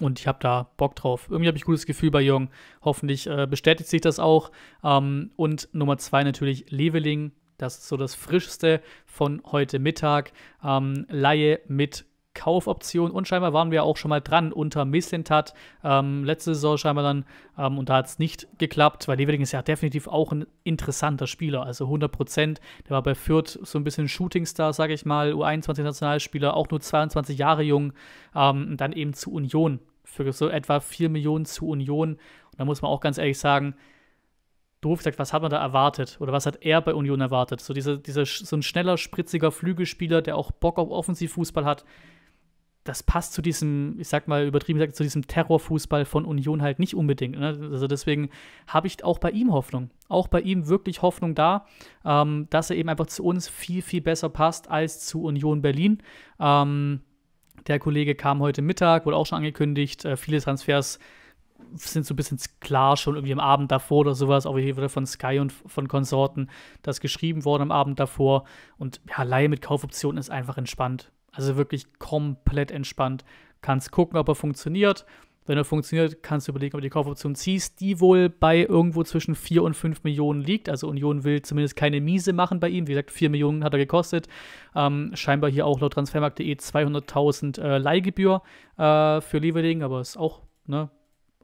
Und ich habe da Bock drauf. Irgendwie habe ich gutes Gefühl bei Jong. Hoffentlich äh, bestätigt sich das auch. Ähm, und Nummer zwei natürlich Leveling. Das ist so das Frischste von heute Mittag. Ähm, Laie mit Kaufoption und scheinbar waren wir auch schon mal dran unter Missentat. Ähm, letzte Saison scheinbar dann ähm, und da hat es nicht geklappt, weil Levering ist ja definitiv auch ein interessanter Spieler, also 100 Der war bei Fürth so ein bisschen Shootingstar, sage ich mal, U21-Nationalspieler, auch nur 22 Jahre jung, ähm, dann eben zu Union, für so etwa 4 Millionen zu Union. Und da muss man auch ganz ehrlich sagen, doof gesagt, was hat man da erwartet oder was hat er bei Union erwartet? So, diese, diese, so ein schneller, spritziger Flügelspieler, der auch Bock auf Offensivfußball hat, das passt zu diesem, ich sag mal übertrieben gesagt, zu diesem Terrorfußball von Union halt nicht unbedingt. Ne? Also deswegen habe ich auch bei ihm Hoffnung. Auch bei ihm wirklich Hoffnung da, ähm, dass er eben einfach zu uns viel, viel besser passt als zu Union Berlin. Ähm, der Kollege kam heute Mittag, wurde auch schon angekündigt. Äh, viele Transfers sind so ein bisschen klar schon irgendwie am Abend davor oder sowas, auch hier wieder von Sky und von Konsorten das geschrieben worden am Abend davor. Und ja, Laie mit Kaufoptionen ist einfach entspannt. Also wirklich komplett entspannt. Kannst gucken, ob er funktioniert. Wenn er funktioniert, kannst du überlegen, ob du die Kaufoption ziehst, die wohl bei irgendwo zwischen 4 und 5 Millionen liegt. Also Union will zumindest keine Miese machen bei ihm. Wie gesagt, 4 Millionen hat er gekostet. Ähm, scheinbar hier auch laut transfermarkt.de 200.000 äh, Leihgebühr äh, für Leverling, aber ist auch, ne,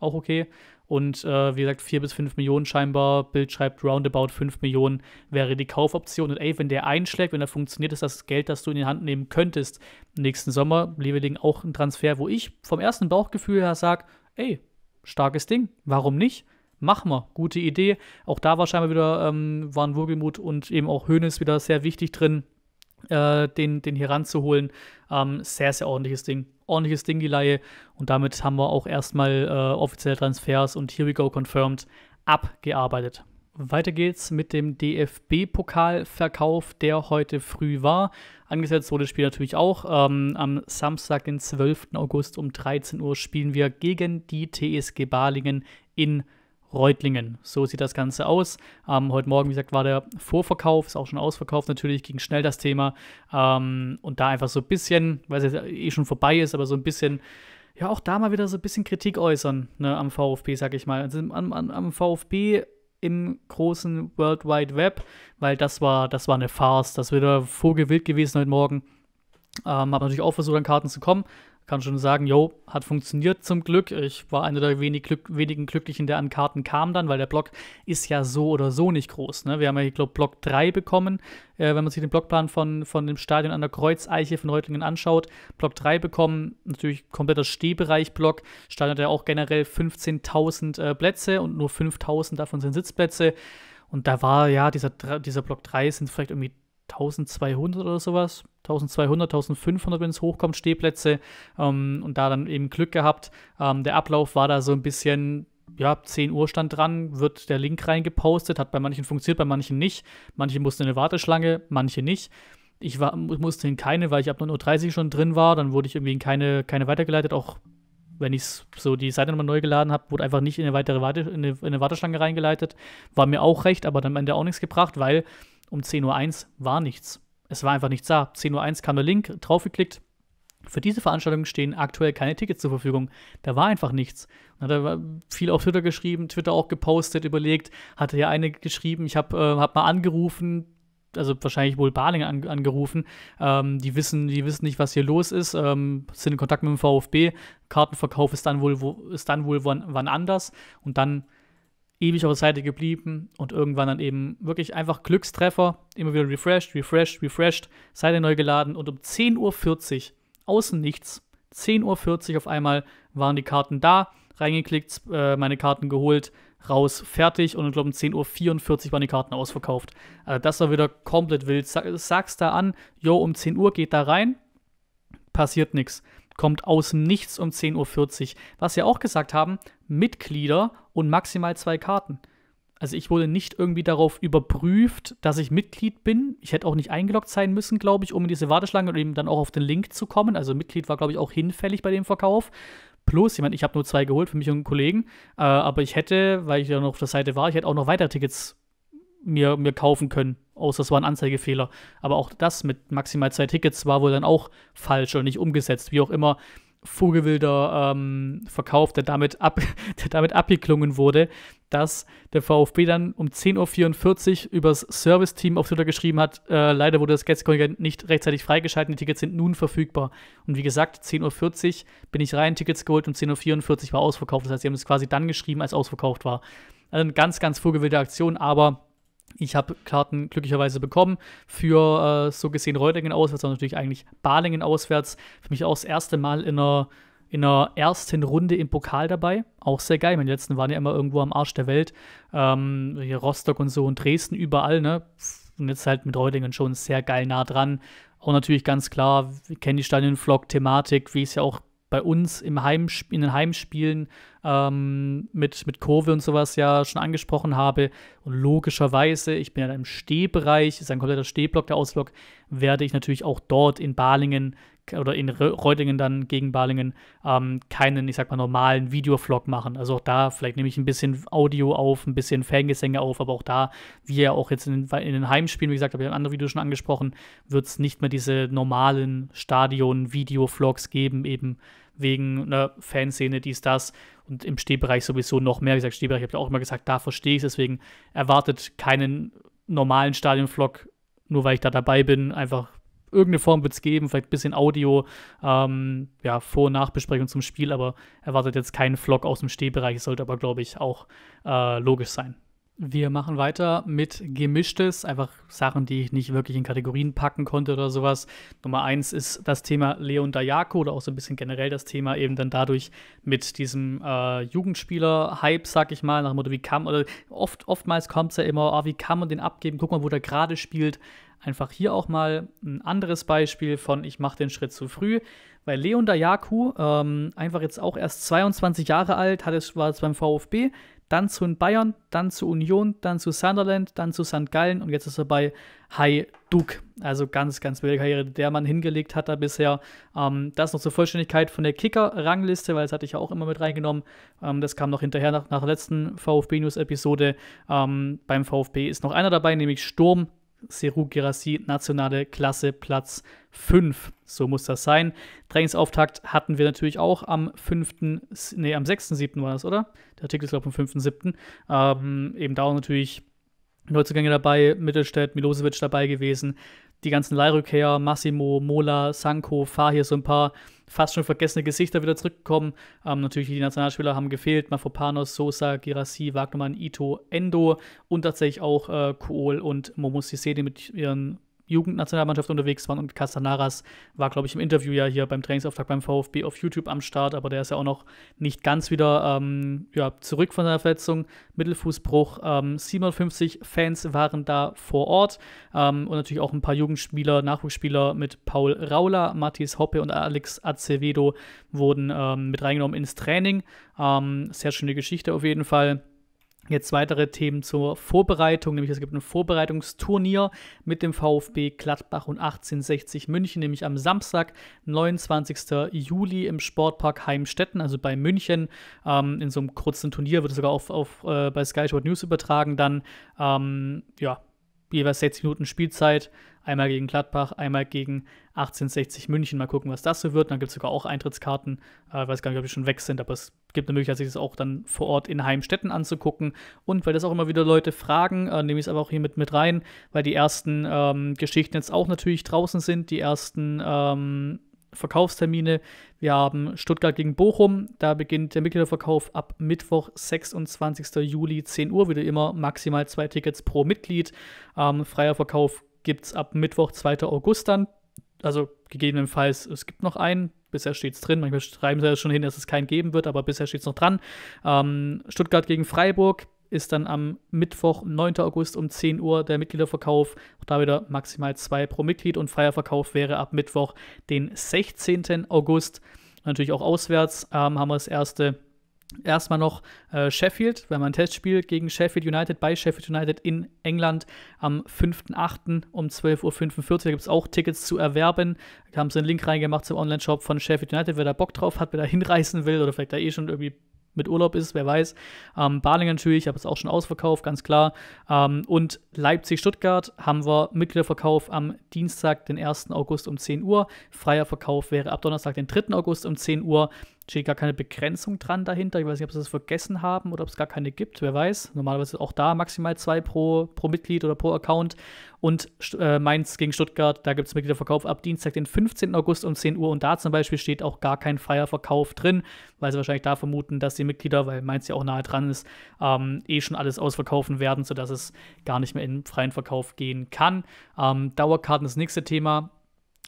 auch okay. Und äh, wie gesagt, 4 bis 5 Millionen scheinbar. Bild schreibt, roundabout 5 Millionen wäre die Kaufoption. Und ey, wenn der einschlägt, wenn er funktioniert, ist das Geld, das du in die Hand nehmen könntest nächsten Sommer. Leveling auch ein Transfer, wo ich vom ersten Bauchgefühl her sage, ey, starkes Ding, warum nicht? Machen wir, gute Idee. Auch da war scheinbar wieder, ähm, waren Wohlgemuth und eben auch Hoeneß wieder sehr wichtig drin, äh, den, den hier ranzuholen. Ähm, sehr, sehr ordentliches Ding ordentliches Ding die Laie. Und damit haben wir auch erstmal äh, offizielle Transfers und Here We Go Confirmed abgearbeitet. Weiter geht's mit dem DFB-Pokalverkauf, der heute früh war. Angesetzt wurde das Spiel natürlich auch. Ähm, am Samstag, den 12. August um 13 Uhr, spielen wir gegen die TSG Balingen in Köln. Reutlingen. So sieht das Ganze aus. Ähm, heute Morgen, wie gesagt, war der Vorverkauf, ist auch schon ausverkauft natürlich, ging schnell das Thema. Ähm, und da einfach so ein bisschen, weil es jetzt eh schon vorbei ist, aber so ein bisschen, ja, auch da mal wieder so ein bisschen Kritik äußern ne, am VfB, sag ich mal. Also am, am, am VfB im großen World Wide Web, weil das war, das war eine Farce. Das wäre vogelwild gewesen heute Morgen. Ähm, habe natürlich auch versucht, an Karten zu kommen, kann schon sagen, jo, hat funktioniert zum Glück. Ich war einer der wenig Glück, wenigen Glücklichen, der an Karten kam dann, weil der Block ist ja so oder so nicht groß. Ne? Wir haben ja, ich glaube, Block 3 bekommen, äh, wenn man sich den Blockplan von, von dem Stadion an der Kreuzeiche von Reutlingen anschaut. Block 3 bekommen, natürlich kompletter Stehbereich-Block. Stadion hat ja auch generell 15.000 äh, Plätze und nur 5.000 davon sind Sitzplätze. Und da war ja dieser, dieser Block 3 sind vielleicht irgendwie 1200 oder sowas, 1200, 1500, wenn es hochkommt, Stehplätze ähm, und da dann eben Glück gehabt. Ähm, der Ablauf war da so ein bisschen, ja, 10 Uhr stand dran, wird der Link reingepostet, hat bei manchen funktioniert, bei manchen nicht. Manche mussten in eine Warteschlange, manche nicht. Ich war, musste in keine, weil ich ab 9.30 Uhr schon drin war, dann wurde ich irgendwie in keine, keine weitergeleitet, auch wenn ich so die Seite nochmal neu geladen habe, wurde einfach nicht in eine weitere Warte, in eine, in eine Warteschlange reingeleitet. War mir auch recht, aber dann am Ende auch nichts gebracht, weil um 10.01 Uhr war nichts. Es war einfach nichts da. 10.01 Uhr kam der Link, draufgeklickt. Für diese Veranstaltung stehen aktuell keine Tickets zur Verfügung. Da war einfach nichts. Und hat er viel auf Twitter geschrieben, Twitter auch gepostet, überlegt. Hatte ja eine geschrieben, ich habe äh, hab mal angerufen, also wahrscheinlich wohl Barling an, angerufen. Ähm, die, wissen, die wissen nicht, was hier los ist, ähm, sind in Kontakt mit dem VfB. Kartenverkauf ist dann wohl, wo, ist dann wohl wann, wann anders. Und dann ewig auf der Seite geblieben und irgendwann dann eben wirklich einfach Glückstreffer, immer wieder refreshed, refreshed, refreshed, Seite neu geladen und um 10.40 Uhr außen nichts, 10.40 Uhr auf einmal waren die Karten da, reingeklickt, äh, meine Karten geholt, raus, fertig und ich glaube um 10.44 Uhr waren die Karten ausverkauft. Also das war wieder komplett wild. Sag, sagst da an, jo, um 10 Uhr geht da rein, passiert nichts kommt aus dem Nichts um 10.40 Uhr. Was sie auch gesagt haben, Mitglieder und maximal zwei Karten. Also ich wurde nicht irgendwie darauf überprüft, dass ich Mitglied bin. Ich hätte auch nicht eingeloggt sein müssen, glaube ich, um in diese Warteschlange und eben dann auch auf den Link zu kommen. Also Mitglied war, glaube ich, auch hinfällig bei dem Verkauf. Plus, ich meine, ich habe nur zwei geholt für mich und einen Kollegen. Äh, aber ich hätte, weil ich ja noch auf der Seite war, ich hätte auch noch weitere Tickets mir, mir kaufen können außer es war ein Anzeigefehler. Aber auch das mit maximal zwei Tickets war wohl dann auch falsch und nicht umgesetzt, wie auch immer. Vogelwilder ähm, Verkauf, der damit, ab, <laughs> der damit abgeklungen wurde, dass der VfB dann um 10.44 Uhr übers Service-Team auf Twitter geschrieben hat, äh, leider wurde das Gästekontingent nicht rechtzeitig freigeschaltet, die Tickets sind nun verfügbar. Und wie gesagt, 10.40 Uhr bin ich rein, Tickets geholt und 10.44 Uhr war ausverkauft. Das heißt, sie haben es quasi dann geschrieben, als ausverkauft war. Also eine ganz, ganz vogelwilde Aktion, aber ich habe Karten glücklicherweise bekommen für äh, so gesehen Reutlingen auswärts, aber natürlich eigentlich Balingen auswärts. Für mich auch das erste Mal in einer, in einer ersten Runde im Pokal dabei. Auch sehr geil. Meine letzten waren ja immer irgendwo am Arsch der Welt. Ähm, hier Rostock und so und Dresden überall, ne? Und jetzt halt mit Reutlingen schon sehr geil nah dran. Auch natürlich ganz klar, wir kennen die Stadion-Vlog-Thematik, wie es ja auch bei uns im Heimsp in den Heimspielen ähm, mit, mit Kurve und sowas ja schon angesprochen habe. Und logischerweise, ich bin ja im Stehbereich, ist ein kompletter Stehblock der Ausblock, werde ich natürlich auch dort in Balingen oder in Reutlingen dann gegen Balingen ähm, keinen, ich sag mal, normalen Videovlog machen. Also auch da, vielleicht nehme ich ein bisschen Audio auf, ein bisschen Fangesänge auf, aber auch da, wie ja auch jetzt in den, in den Heimspielen, wie gesagt, habe ich in anderen Videos schon angesprochen, wird es nicht mehr diese normalen Stadion-Videovlogs geben, eben wegen einer Fanszene, dies, das und im Stehbereich sowieso noch mehr. Wie gesagt, Stehbereich habe ich auch immer gesagt, da verstehe ich es, deswegen erwartet keinen normalen Stadionvlog, nur weil ich da dabei bin, einfach irgendeine Form wird es geben, vielleicht ein bisschen Audio, ähm, ja, Vor- und Nachbesprechung zum Spiel, aber erwartet jetzt keinen Vlog aus dem Stehbereich, sollte aber, glaube ich, auch äh, logisch sein. Wir machen weiter mit Gemischtes, einfach Sachen, die ich nicht wirklich in Kategorien packen konnte oder sowas. Nummer eins ist das Thema Leon Dayako oder auch so ein bisschen generell das Thema eben dann dadurch mit diesem äh, Jugendspieler-Hype, sag ich mal, nach dem Motto, wie kam, oder oft, oftmals kommt es ja immer, oh, wie kann man den abgeben, guck mal, wo der gerade spielt. Einfach hier auch mal ein anderes Beispiel von ich mache den Schritt zu früh, weil Leon Dayaku, ähm, einfach jetzt auch erst 22 Jahre alt, hat es, war jetzt beim VfB, dann zu den Bayern, dann zu Union, dann zu Sunderland, dann zu St. Gallen und jetzt ist er bei Hai Duk. Also ganz, ganz wilde Karriere, der man hingelegt hat da bisher. Ähm, das noch zur Vollständigkeit von der Kicker-Rangliste, weil das hatte ich ja auch immer mit reingenommen. Ähm, das kam noch hinterher nach, nach der letzten VfB-News-Episode. Ähm, beim VfB ist noch einer dabei, nämlich Sturm Seru Gerassi, nationale Klasse, Platz 5. So muss das sein. Trainingsauftakt hatten wir natürlich auch am 5., nee, am 6.7. war das, oder? Der Artikel ist, glaube ich, am 5.7. Ähm, eben da auch natürlich Neuzugänge dabei, Mittelstädt, Milosevic dabei gewesen die ganzen Leihrückkehrer, Massimo, Mola, Sanko, Fahir, so ein paar fast schon vergessene Gesichter wieder zurückgekommen. Ähm, natürlich die Nationalspieler haben gefehlt, Mafopanos, Sosa, Girassi, Wagnermann, Ito, Endo und tatsächlich auch äh, Kohl und Momo Sissé, die mit ihren Jugendnationalmannschaft unterwegs waren und Castanaras war, glaube ich, im Interview ja hier beim Trainingsauftrag beim VfB auf YouTube am Start, aber der ist ja auch noch nicht ganz wieder ähm, ja, zurück von seiner Verletzung, Mittelfußbruch. Ähm, 57 Fans waren da vor Ort ähm, und natürlich auch ein paar Jugendspieler, Nachwuchsspieler mit Paul Rauler, Matthias Hoppe und Alex Acevedo wurden ähm, mit reingenommen ins Training. Ähm, sehr schöne Geschichte auf jeden Fall. Jetzt weitere Themen zur Vorbereitung, nämlich es gibt ein Vorbereitungsturnier mit dem VfB Gladbach und 1860 München, nämlich am Samstag, 29. Juli im Sportpark Heimstetten, also bei München. Ähm, in so einem kurzen Turnier wird es sogar auf, auf äh, bei Sky Sport News übertragen. Dann, ähm, ja, jeweils 60 Minuten Spielzeit, einmal gegen Gladbach, einmal gegen 1860 München. Mal gucken, was das so wird. Dann gibt es sogar auch Eintrittskarten. Ich äh, weiß gar nicht, ob die schon weg sind, aber es gibt eine Möglichkeit, sich das auch dann vor Ort in Heimstätten anzugucken. Und weil das auch immer wieder Leute fragen, äh, nehme ich es aber auch hier mit, mit rein, weil die ersten ähm, Geschichten jetzt auch natürlich draußen sind, die ersten ähm, Verkaufstermine. Wir haben Stuttgart gegen Bochum, da beginnt der Mitgliederverkauf ab Mittwoch, 26. Juli, 10 Uhr, wieder immer maximal zwei Tickets pro Mitglied. Ähm, freier Verkauf gibt es ab Mittwoch, 2. August dann also gegebenenfalls, es gibt noch einen, bisher steht es drin, manchmal schreiben sie ja schon hin, dass es keinen geben wird, aber bisher steht es noch dran. Ähm, Stuttgart gegen Freiburg ist dann am Mittwoch, 9. August um 10 Uhr der Mitgliederverkauf. Auch da wieder maximal zwei pro Mitglied und Feierverkauf wäre ab Mittwoch, den 16. August. Natürlich auch auswärts ähm, haben wir das erste Erstmal noch äh, Sheffield, wenn man ein Testspiel gegen Sheffield United bei Sheffield United in England am 5.8. um 12.45 Uhr. Da gibt es auch Tickets zu erwerben. Da haben sie einen Link reingemacht zum Online-Shop von Sheffield United. Wer da Bock drauf hat, wer da <laughs> hinreisen will oder vielleicht da eh schon irgendwie mit Urlaub ist, wer weiß. Ähm, Balingen natürlich, habe es auch schon ausverkauft, ganz klar. Ähm, und Leipzig-Stuttgart haben wir Mitgliederverkauf am Dienstag, den 1. August um 10 Uhr. Freier Verkauf wäre ab Donnerstag, den 3. August um 10 Uhr steht gar keine Begrenzung dran dahinter. Ich weiß nicht, ob sie das vergessen haben oder ob es gar keine gibt. Wer weiß. Normalerweise auch da maximal zwei pro, pro Mitglied oder pro Account. Und äh, Mainz gegen Stuttgart, da gibt es Mitgliederverkauf ab Dienstag, den 15. August um 10 Uhr. Und da zum Beispiel steht auch gar kein freier Verkauf drin, weil sie wahrscheinlich da vermuten, dass die Mitglieder, weil Mainz ja auch nahe dran ist, ähm, eh schon alles ausverkaufen werden, sodass es gar nicht mehr in freien Verkauf gehen kann. Ähm, Dauerkarten ist das nächste Thema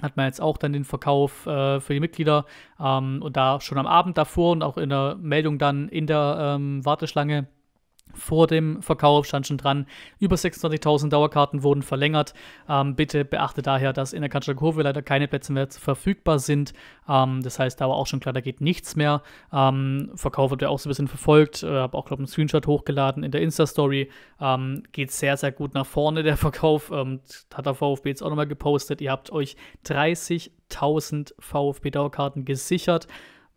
hat man jetzt auch dann den Verkauf äh, für die Mitglieder ähm, und da schon am Abend davor und auch in der Meldung dann in der ähm, Warteschlange vor dem Verkauf stand schon dran, über 26.000 Dauerkarten wurden verlängert. Ähm, bitte beachte daher, dass in der Kanzlerkurve leider keine Plätze mehr verfügbar sind. Ähm, das heißt, da war auch schon klar, da geht nichts mehr. Ähm, Verkauf wird ja auch so ein bisschen verfolgt. Ich äh, habe auch, glaube ich, einen Screenshot hochgeladen in der Insta-Story. Ähm, geht sehr, sehr gut nach vorne, der Verkauf. Ähm, hat der VfB jetzt auch nochmal gepostet. Ihr habt euch 30.000 VfB-Dauerkarten gesichert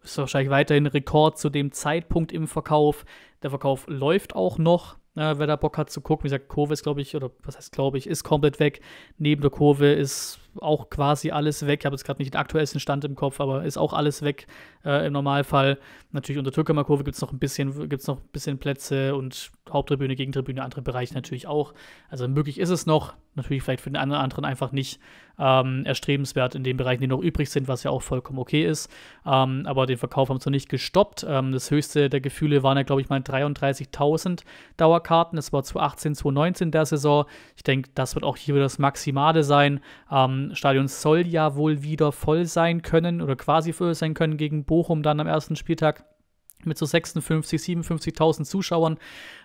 ist wahrscheinlich weiterhin Rekord zu dem Zeitpunkt im Verkauf. Der Verkauf läuft auch noch, äh, wer da Bock hat zu gucken. Wie gesagt, Kurve ist, glaube ich, oder was heißt, glaube ich, ist komplett weg. Neben der Kurve ist auch quasi alles weg. Ich habe jetzt gerade nicht den aktuellsten Stand im Kopf, aber ist auch alles weg äh, im Normalfall. Natürlich unter Kurve gibt es noch ein bisschen, gibt's noch ein bisschen Plätze und Haupttribüne, Gegentribüne, andere Bereiche natürlich auch. Also möglich ist es noch, natürlich vielleicht für den anderen einfach nicht ähm, erstrebenswert in den Bereichen, die noch übrig sind, was ja auch vollkommen okay ist. Ähm, aber den Verkauf haben sie noch nicht gestoppt. Ähm, das höchste der Gefühle waren ja, glaube ich, mal 33.000 Dauerkarten. Das war 2018, 2019 der Saison. Ich denke, das wird auch hier wieder das Maximale sein. Ähm, Stadion soll ja wohl wieder voll sein können oder quasi voll sein können gegen Bochum dann am ersten Spieltag mit so 56, 57.000 Zuschauern.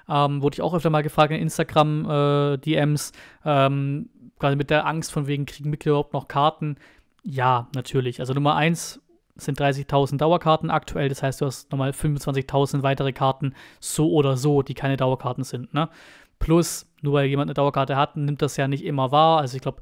Ähm, wurde ich auch öfter mal gefragt in Instagram-DMs, äh, ähm, gerade mit der Angst von wegen, kriegen Mitglieder überhaupt noch Karten? Ja, natürlich. Also Nummer eins sind 30.000 Dauerkarten aktuell, das heißt, du hast nochmal 25.000 weitere Karten, so oder so, die keine Dauerkarten sind. Ne? Plus, nur weil jemand eine Dauerkarte hat, nimmt das ja nicht immer wahr. Also ich glaube,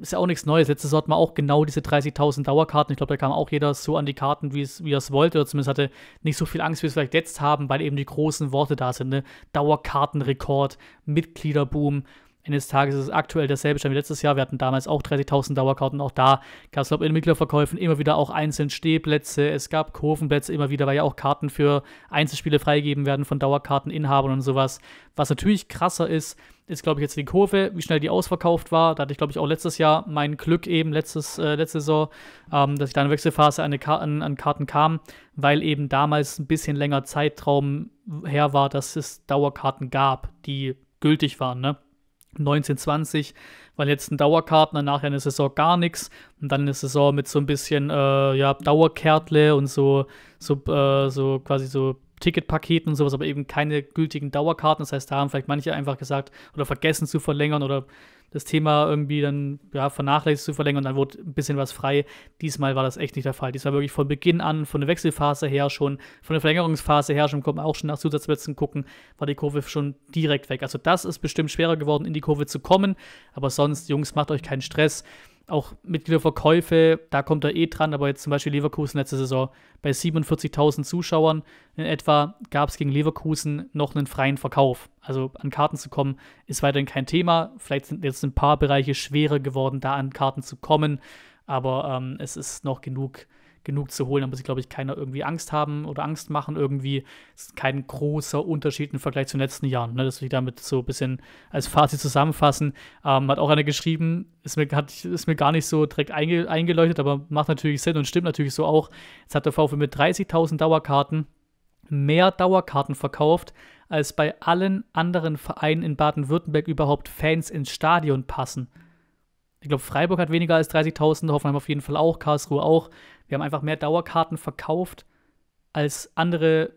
ist ja auch nichts Neues. Letztes Jahr hatten wir auch genau diese 30.000 Dauerkarten. Ich glaube, da kam auch jeder so an die Karten, wie er es wollte. Oder zumindest hatte nicht so viel Angst, wie wir es vielleicht jetzt haben, weil eben die großen Worte da sind. Ne? Dauerkartenrekord, Mitgliederboom. Ende des Tages ist es aktuell dasselbe Stand wie letztes Jahr. Wir hatten damals auch 30.000 Dauerkarten. Auch da gab es, glaube ich, in Mitgliederverkäufen immer wieder auch einzelne Stehplätze. Es gab Kurvenplätze immer wieder, weil ja auch Karten für Einzelspiele freigegeben werden von Dauerkarteninhabern und sowas. Was natürlich krasser ist, ist, glaube ich, jetzt die Kurve, wie schnell die ausverkauft war. Da hatte ich, glaube ich, auch letztes Jahr mein Glück eben, letztes, äh, letzte Saison, ähm, dass ich da in der Wechselphase an, Ka an, Karten kam, weil eben damals ein bisschen länger Zeitraum her war, dass es Dauerkarten gab, die gültig waren, ne? 1920 weil jetzt ein Dauerkarten, danach eine Saison gar nichts und dann eine Saison mit so ein bisschen äh, ja, Dauerkärtle und so, so, äh, so quasi so Ticketpaketen und sowas, aber eben keine gültigen Dauerkarten. Das heißt, da haben vielleicht manche einfach gesagt oder vergessen zu verlängern oder das Thema irgendwie dann ja, vernachlässigt zu verlängern und dann wurde ein bisschen was frei. Diesmal war das echt nicht der Fall. Diesmal wirklich von Beginn an, von der Wechselphase her schon, von der Verlängerungsphase her schon, konnte man auch schon nach Zusatzplätzen gucken, war die Kurve schon direkt weg. Also das ist bestimmt schwerer geworden, in die Kurve zu kommen. Aber sonst, Jungs, macht euch keinen Stress. Auch Mitgliederverkäufe, da kommt er eh dran, aber jetzt zum Beispiel Leverkusen letzte Saison bei 47.000 Zuschauern in etwa gab es gegen Leverkusen noch einen freien Verkauf. Also an Karten zu kommen ist weiterhin kein Thema. Vielleicht sind jetzt ein paar Bereiche schwerer geworden, da an Karten zu kommen, aber ähm, es ist noch genug genug zu holen. Da muss ich, glaube ich, keiner irgendwie Angst haben oder Angst machen irgendwie. Es ist kein großer Unterschied im Vergleich zu den letzten Jahren. Ne? Das will ich damit so ein bisschen als Fazit zusammenfassen. Ähm, hat auch einer geschrieben, ist mir, hat, ist mir gar nicht so direkt einge, eingeleuchtet, aber macht natürlich Sinn und stimmt natürlich so auch. Jetzt hat der VfB mit 30.000 Dauerkarten mehr Dauerkarten verkauft, als bei allen anderen Vereinen in Baden-Württemberg überhaupt Fans ins Stadion passen. Ich glaube, Freiburg hat weniger als 30.000, Hoffenheim auf jeden Fall auch, Karlsruhe auch. Wir haben einfach mehr Dauerkarten verkauft als andere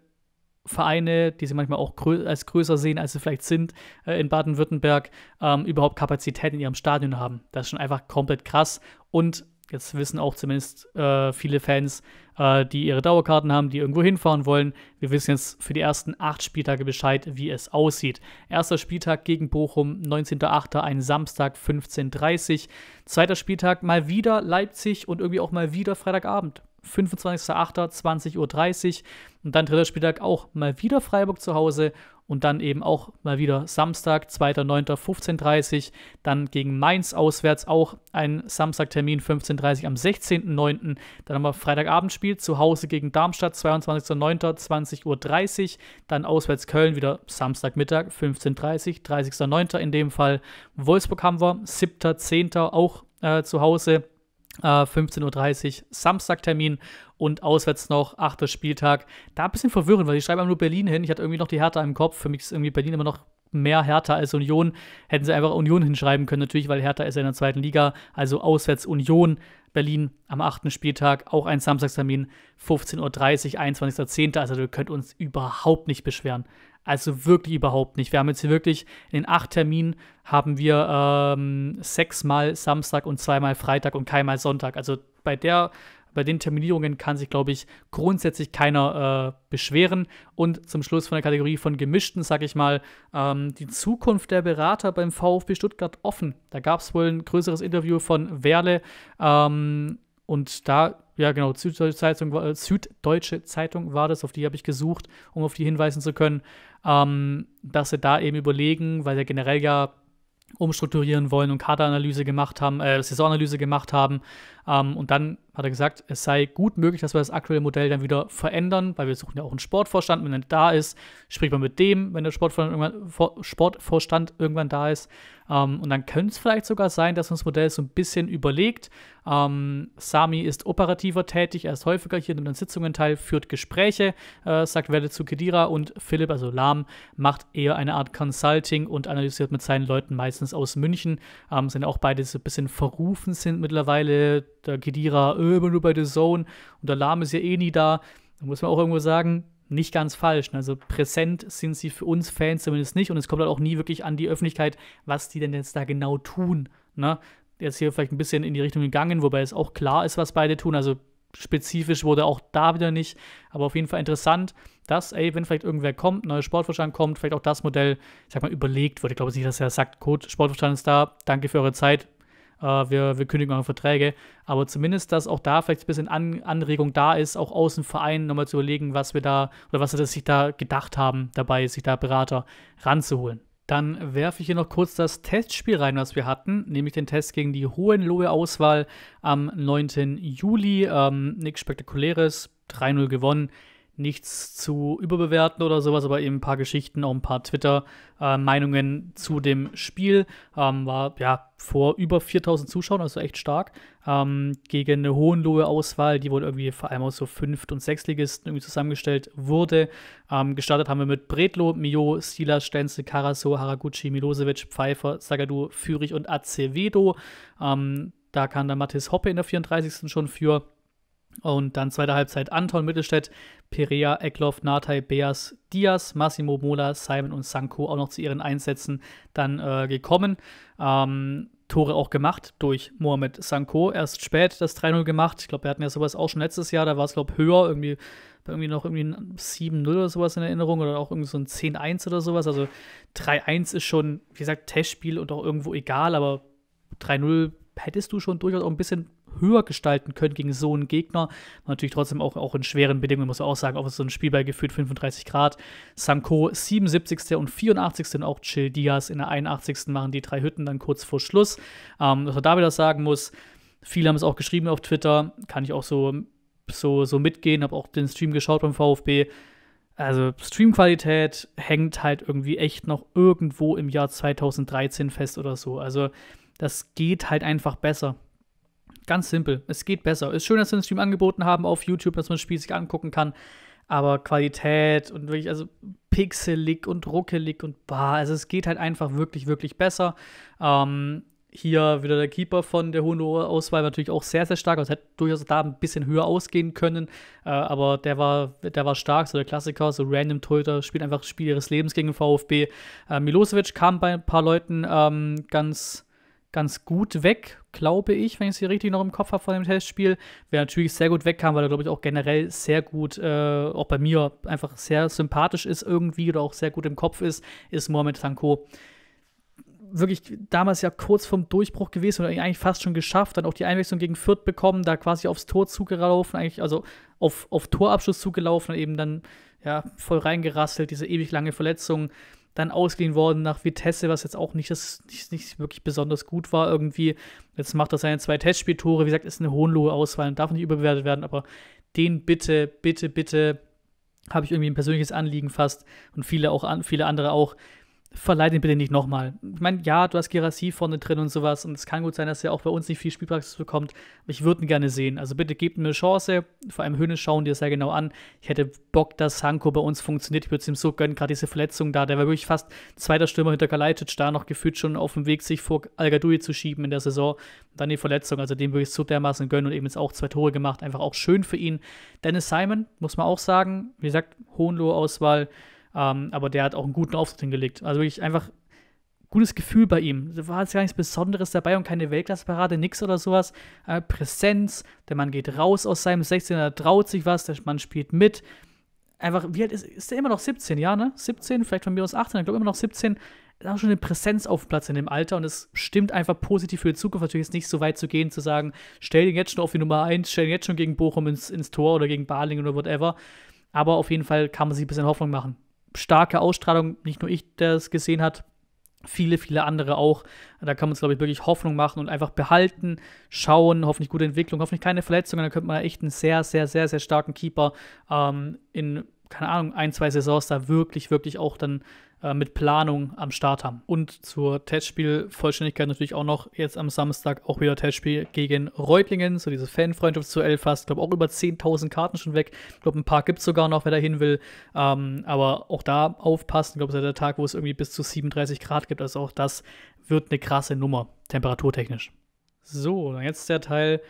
Vereine, die sie manchmal auch grö als größer sehen, als sie vielleicht sind, äh, in Baden-Württemberg ähm, überhaupt Kapazität in ihrem Stadion haben. Das ist schon einfach komplett krass. Und jetzt wissen auch zumindest äh, viele Fans, äh, die ihre Dauerkarten haben, die irgendwo hinfahren wollen. Wir wissen jetzt für die ersten acht Spieltage Bescheid, wie es aussieht. Erster Spieltag gegen Bochum, 19.08., ein Samstag, 15.30 Uhr. Zweiter Spieltag mal wieder Leipzig und irgendwie auch mal wieder Freitagabend. 25.08., 20.30 Uhr. Und dann dritter Spieltag auch mal wieder Freiburg zu Hause und dann eben auch mal wieder Samstag, 2.9.15.30 Uhr, dann gegen Mainz auswärts auch ein Samstagtermin 15.30 Uhr am 16.9. Dann haben wir Freitagabendspiel zu Hause gegen Darmstadt, 22.9. Uhr, dann auswärts Köln wieder Samstagmittag 15.30 Uhr, 30.9. in dem Fall Wolfsburg haben wir, 7.10. auch äh, zu Hause 15.30 äh, Uhr Samstagtermin und auswärts noch, 8. Spieltag. Da ein bisschen verwirrend, weil ich schreibe nur Berlin hin. Ich hatte irgendwie noch die Hertha im Kopf. Für mich ist irgendwie Berlin immer noch mehr Hertha als Union. Hätten sie einfach Union hinschreiben können, natürlich, weil Hertha ist ja in der zweiten Liga. Also auswärts Union, Berlin am 8. Spieltag, auch ein Samstagstermin, 15.30 Uhr, 21.10. Also ihr könnt uns überhaupt nicht beschweren. Also wirklich überhaupt nicht. Wir haben jetzt hier wirklich in den acht Terminen haben wir ähm, sechsmal Samstag und zweimal Freitag und keinmal Sonntag. Also bei der, bei den Terminierungen kann sich, glaube ich, grundsätzlich keiner äh, beschweren. Und zum Schluss von der Kategorie von Gemischten, sage ich mal, ähm, die Zukunft der Berater beim VfB Stuttgart offen. Da gab es wohl ein größeres Interview von Werle ähm, und da ja genau, Süddeutsche Zeitung, äh, Süddeutsche Zeitung war das, auf die habe ich gesucht, um auf die hinweisen zu können, ähm, dass sie da eben überlegen, weil sie generell ja umstrukturieren wollen und Kaderanalyse gemacht haben, äh, Saisonanalyse gemacht haben, ähm, und dann hat er gesagt, es sei gut möglich, dass wir das aktuelle Modell dann wieder verändern, weil wir suchen ja auch einen Sportvorstand. Wenn er da ist, spricht man mit dem, wenn der Sportvorstand irgendwann, Vor Sportvorstand irgendwann da ist. Ähm, und dann könnte es vielleicht sogar sein, dass uns das Modell so ein bisschen überlegt. Ähm, Sami ist operativer tätig, er ist häufiger hier in den Sitzungen teil, führt Gespräche, äh, sagt Welle zu Kedira und Philipp, also Lahm, macht eher eine Art Consulting und analysiert mit seinen Leuten meistens aus München. Ähm, sind auch beide so ein bisschen verrufen sind mittlerweile der Kedira, öh, immer nur bei The Zone und der Lahm ist ja eh nie da. Da muss man auch irgendwo sagen, nicht ganz falsch. Ne? Also präsent sind sie für uns Fans zumindest nicht und es kommt halt auch nie wirklich an die Öffentlichkeit, was die denn jetzt da genau tun. Ne? Jetzt hier vielleicht ein bisschen in die Richtung gegangen, wobei es auch klar ist, was beide tun. Also spezifisch wurde auch da wieder nicht, aber auf jeden Fall interessant, dass, ey, wenn vielleicht irgendwer kommt, neuer Sportverstand kommt, vielleicht auch das Modell, ich sag mal, überlegt wurde. Ich glaube nicht, dass er sagt, Coach, Sportverstand ist da, danke für eure Zeit, äh, wir, wir kündigen eure Verträge. Aber zumindest, dass auch da vielleicht ein bisschen An Anregung da ist, auch aus dem Verein nochmal zu überlegen, was wir da oder was sie sich da gedacht haben, dabei sich da Berater ranzuholen. Dann werfe ich hier noch kurz das Testspiel rein, was wir hatten, nämlich den Test gegen die Hohenlohe-Auswahl am 9. Juli. Ähm, nichts Spektakuläres, 3-0 gewonnen nichts zu überbewerten oder sowas, aber eben ein paar Geschichten, auch ein paar Twitter-Meinungen äh, zu dem Spiel. Ähm, war ja vor über 4000 Zuschauern, also echt stark, ähm, gegen eine hohenlohe Auswahl, die wohl irgendwie vor allem aus so Fünft- und Sechsligisten irgendwie zusammengestellt wurde. Ähm, gestartet haben wir mit Bredlo, Mio, Silas, Stenzel, Karaso, Haraguchi, Milosevic, Pfeiffer, Sagadu, Fürich und Acevedo. Ähm, da kam dann Mathis Hoppe in der 34. schon für. Und dann zweite Halbzeit Anton Mittelstädt, Perea, Eckloff, Natai, Beas, Diaz, Massimo Mola, Simon und Sanko auch noch zu ihren Einsätzen dann äh, gekommen. Ähm, Tore auch gemacht durch Mohamed Sanko. Erst spät das 3-0 gemacht. Ich glaube, wir hatten ja sowas auch schon letztes Jahr. Da war es, glaube ich, höher. Irgendwie, irgendwie noch irgendwie ein 7-0 oder sowas in Erinnerung. Oder auch irgendwie so ein 10-1 oder sowas. Also 3-1 ist schon, wie gesagt, Testspiel und auch irgendwo egal. Aber 3-0 hättest du schon durchaus auch ein bisschen höher gestalten können gegen so einen Gegner. Natürlich trotzdem auch, auch in schweren Bedingungen, muss man auch sagen, auch so ein Spiel bei gefühlt 35 Grad. Sanko 77. und 84. und auch Chill Diaz in der 81. machen die drei Hütten dann kurz vor Schluss. Ähm, dass man da wieder sagen muss, viele haben es auch geschrieben auf Twitter, kann ich auch so, so, so mitgehen, habe auch den Stream geschaut beim VfB. Also Streamqualität hängt halt irgendwie echt noch irgendwo im Jahr 2013 fest oder so. Also das geht halt einfach besser. Ganz simpel. Es geht besser. Ist schön, dass sie einen Stream angeboten haben auf YouTube, dass man das Spiel sich angucken kann. Aber Qualität und wirklich, also pixelig und ruckelig und bah, also es geht halt einfach wirklich, wirklich besser. Ähm, hier wieder der Keeper von der hohen Auswahl natürlich auch sehr, sehr stark. Es hätte durchaus da ein bisschen höher ausgehen können. Äh, aber der war, der war stark, so der Klassiker, so random Torhüter, spielt einfach Spiel ihres Lebens gegen VfB. Äh, Milosevic kam bei ein paar Leuten ähm, ganz ganz gut weg, glaube ich, wenn ich es hier richtig noch im Kopf habe von dem Testspiel. Wer natürlich sehr gut wegkam, weil er, glaube ich, auch generell sehr gut, äh, auch bei mir, einfach sehr sympathisch ist irgendwie oder auch sehr gut im Kopf ist, ist Mohamed Sanko. Wirklich damals ja kurz vorm Durchbruch gewesen und eigentlich fast schon geschafft. Dann auch die Einwechslung gegen Fürth bekommen, da quasi aufs Tor zugelaufen, eigentlich, also auf, auf Torabschluss zugelaufen und eben dann ja, voll reingerasselt, diese ewig lange Verletzung dann ausgeliehen worden nach Vitesse, was jetzt auch nicht, das, nicht, nicht wirklich besonders gut war irgendwie. Jetzt macht er seine zwei Testspieltore. Wie gesagt, ist eine hohenlohe Auswahl und darf nicht überbewertet werden, aber den bitte, bitte, bitte habe ich irgendwie ein persönliches Anliegen fast und viele auch an, viele andere auch, verleih den bitte nicht nochmal. Ich meine, ja, du hast Gerassi vorne drin und sowas und es kann gut sein, dass er auch bei uns nicht viel Spielpraxis bekommt, aber ich würde ihn gerne sehen. Also bitte gebt ihm eine Chance, vor allem Höhne schauen dir sehr genau an. Ich hätte Bock, dass Sanko bei uns funktioniert, ich würde es ihm so gönnen, gerade diese Verletzung da, der war wirklich fast zweiter Stürmer hinter Kalajdzic da, noch gefühlt schon auf dem Weg, sich vor al zu schieben in der Saison. Und Dann die Verletzung, also dem würde ich so dermaßen gönnen und eben jetzt auch zwei Tore gemacht, einfach auch schön für ihn. Dennis Simon, muss man auch sagen, wie gesagt, Hohenlohe-Auswahl, ähm, aber der hat auch einen guten Auftritt hingelegt. Also wirklich einfach gutes Gefühl bei ihm. Da war jetzt gar nichts Besonderes dabei und keine Weltklasseparade, nix oder sowas. Äh, Präsenz, der Mann geht raus aus seinem 16er, traut sich was, der Mann spielt mit. Einfach, wie alt ist, ist der immer noch 17, ja, ne? 17, vielleicht von mir aus 18, ich glaube immer noch 17. Da ist schon eine Präsenz auf Platz in dem Alter und es stimmt einfach positiv für die Zukunft. Natürlich ist nicht so weit zu gehen, zu sagen, stell den jetzt schon auf die Nummer 1, stell den jetzt schon gegen Bochum ins, ins Tor oder gegen Balingen oder whatever. Aber auf jeden Fall kann man sich ein bisschen Hoffnung machen starke Ausstrahlung, nicht nur ich, der es gesehen hat, viele, viele andere auch. Da kann man uns, glaube ich, wirklich Hoffnung machen und einfach behalten, schauen, hoffentlich gute Entwicklung, hoffentlich keine Verletzungen. Da könnte man echt einen sehr, sehr, sehr, sehr starken Keeper ähm, in, keine Ahnung, ein, zwei Saisons da wirklich, wirklich auch dann äh, mit Planung am Start haben. Und zur Testspielvollständigkeit natürlich auch noch jetzt am Samstag auch wieder Testspiel gegen Reutlingen, so diese Fanfreundschaft Fanfreundschaftsduell fast. Ich glaube auch über 10.000 Karten schon weg. Ich glaube, ein paar gibt es sogar noch, wer da hin will. Ähm, aber auch da aufpassen. Ich glaube, es ist der Tag, wo es irgendwie bis zu 37 Grad gibt. Also auch das wird eine krasse Nummer, temperaturtechnisch. So, dann jetzt der Teil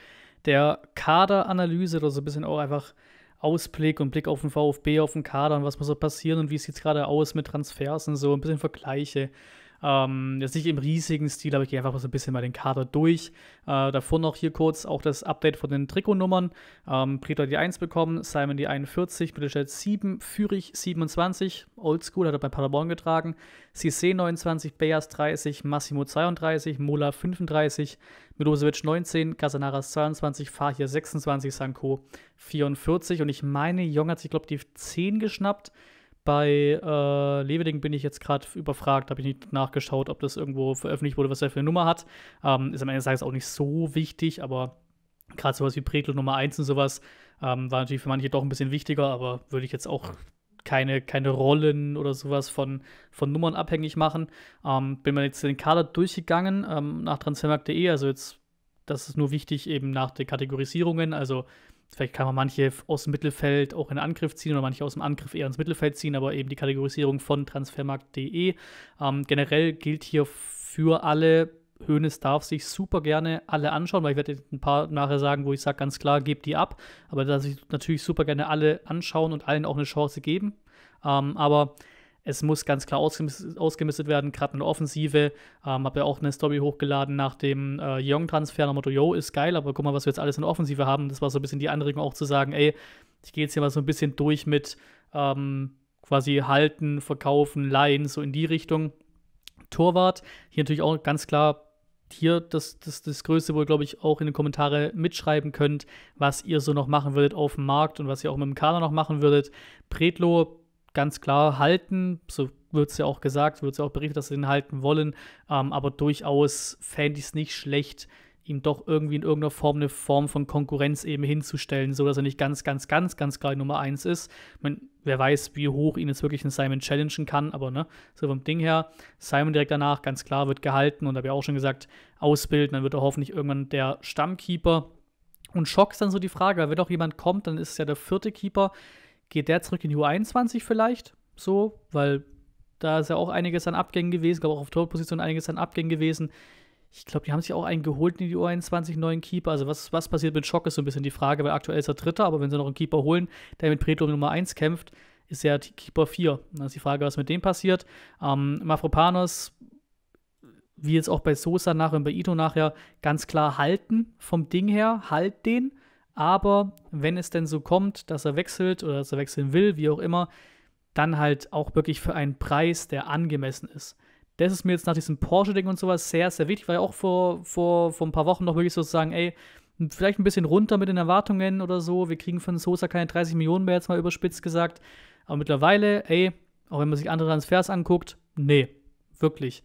der Kaderanalyse oder so ein bisschen auch einfach Ausblick und Blick auf den VfB, auf den Kader und was muss da passieren und wie sieht es gerade aus mit Transfers und so, ein bisschen Vergleiche. Ähm, jetzt nicht im riesigen Stil, aber ich gehe einfach so ein bisschen mal den Kader durch. Äh, davor noch hier kurz auch das Update von den Trikotnummern. Ähm, hat die 1 bekommen, Simon die 41, Mittelstädt 7, Fürich 27, Oldschool hat er bei Paderborn getragen, CC 29, Beas 30, Massimo 32, Mola 35, Milosevic 19, Casanaras 22, Fahir 26, Sanko 44 und ich meine, Jong hat sich, glaube ich, die 10 geschnappt bei äh, Leveling bin ich jetzt gerade überfragt, habe ich nicht nachgeschaut, ob das irgendwo veröffentlicht wurde, was er für eine Nummer hat. Ähm, ist am Ende des Tages auch nicht so wichtig, aber gerade sowas wie Pretel Nummer 1 und sowas ähm, war natürlich für manche doch ein bisschen wichtiger, aber würde ich jetzt auch keine, keine Rollen oder sowas von, von Nummern abhängig machen. Ähm, bin mir jetzt den Kader durchgegangen ähm, nach transfermarkt.de, also jetzt, das ist nur wichtig eben nach den Kategorisierungen, also Vielleicht kann man manche aus dem Mittelfeld auch in den Angriff ziehen oder manche aus dem Angriff eher ins Mittelfeld ziehen, aber eben die Kategorisierung von transfermarkt.de. Ähm, generell gilt hier für alle, Hönes darf sich super gerne alle anschauen, weil ich werde ein paar nachher sagen, wo ich sage ganz klar, gebt die ab. Aber da sich natürlich super gerne alle anschauen und allen auch eine Chance geben. Ähm, aber es muss ganz klar ausgemistet, werden, gerade in der Offensive. Ähm, habe ja auch eine Story hochgeladen nach dem äh, Young-Transfer, nach Motto, yo, ist geil, aber guck mal, was wir jetzt alles in der Offensive haben. Das war so ein bisschen die Anregung auch zu sagen, ey, ich gehe jetzt hier mal so ein bisschen durch mit ähm, quasi halten, verkaufen, leihen, so in die Richtung. Torwart, hier natürlich auch ganz klar hier das, das, das Größte, wo ihr, glaube ich, auch in den Kommentaren mitschreiben könnt, was ihr so noch machen würdet auf dem Markt und was ihr auch mit dem Kader noch machen würdet. Predlo ganz klar halten. So wird es ja auch gesagt, wird es ja auch berichtet, dass sie ihn halten wollen. Ähm, aber durchaus fände ich es nicht schlecht, ihm doch irgendwie in irgendeiner Form eine Form von Konkurrenz eben hinzustellen, sodass er nicht ganz, ganz, ganz, ganz klar Nummer 1 ist. Ich wer weiß, wie hoch ihn jetzt wirklich ein Simon challengen kann, aber ne, so vom Ding her, Simon direkt danach, ganz klar, wird gehalten und habe ja auch schon gesagt, ausbilden, dann wird er hoffentlich irgendwann der Stammkeeper. Und Schock ist dann so die Frage, weil wenn doch jemand kommt, dann ist es ja der vierte Keeper geht der zurück in die U21 vielleicht? So, weil da ist ja auch einiges an Abgängen gewesen, glaube auch auf Torposition einiges an Abgängen gewesen. Ich glaube, die haben sich auch einen geholt in die U21, neuen Keeper. Also, was, was passiert mit Schock ist so ein bisschen die Frage, weil aktuell ist er Dritter, aber wenn sie noch einen Keeper holen, der mit Preto um Nummer 1 kämpft, ist er Keeper 4. Dann ist die Frage, was mit dem passiert. Ähm, Mafropanos, wie jetzt auch bei Sosa nachher und bei Ito nachher, ganz klar halten vom Ding her, halt den aber wenn es denn so kommt, dass er wechselt oder dass er wechseln will, wie auch immer, dann halt auch wirklich für einen Preis, der angemessen ist. Das ist mir jetzt nach diesem Porsche-Ding und sowas sehr, sehr wichtig, weil ja auch vor, vor, vor ein paar Wochen noch wirklich so zu sagen, ey, vielleicht ein bisschen runter mit den Erwartungen oder so. Wir kriegen von Sosa keine 30 Millionen mehr, jetzt mal überspitzt gesagt. Aber mittlerweile, ey, auch wenn man sich andere Transfers anguckt, nee, wirklich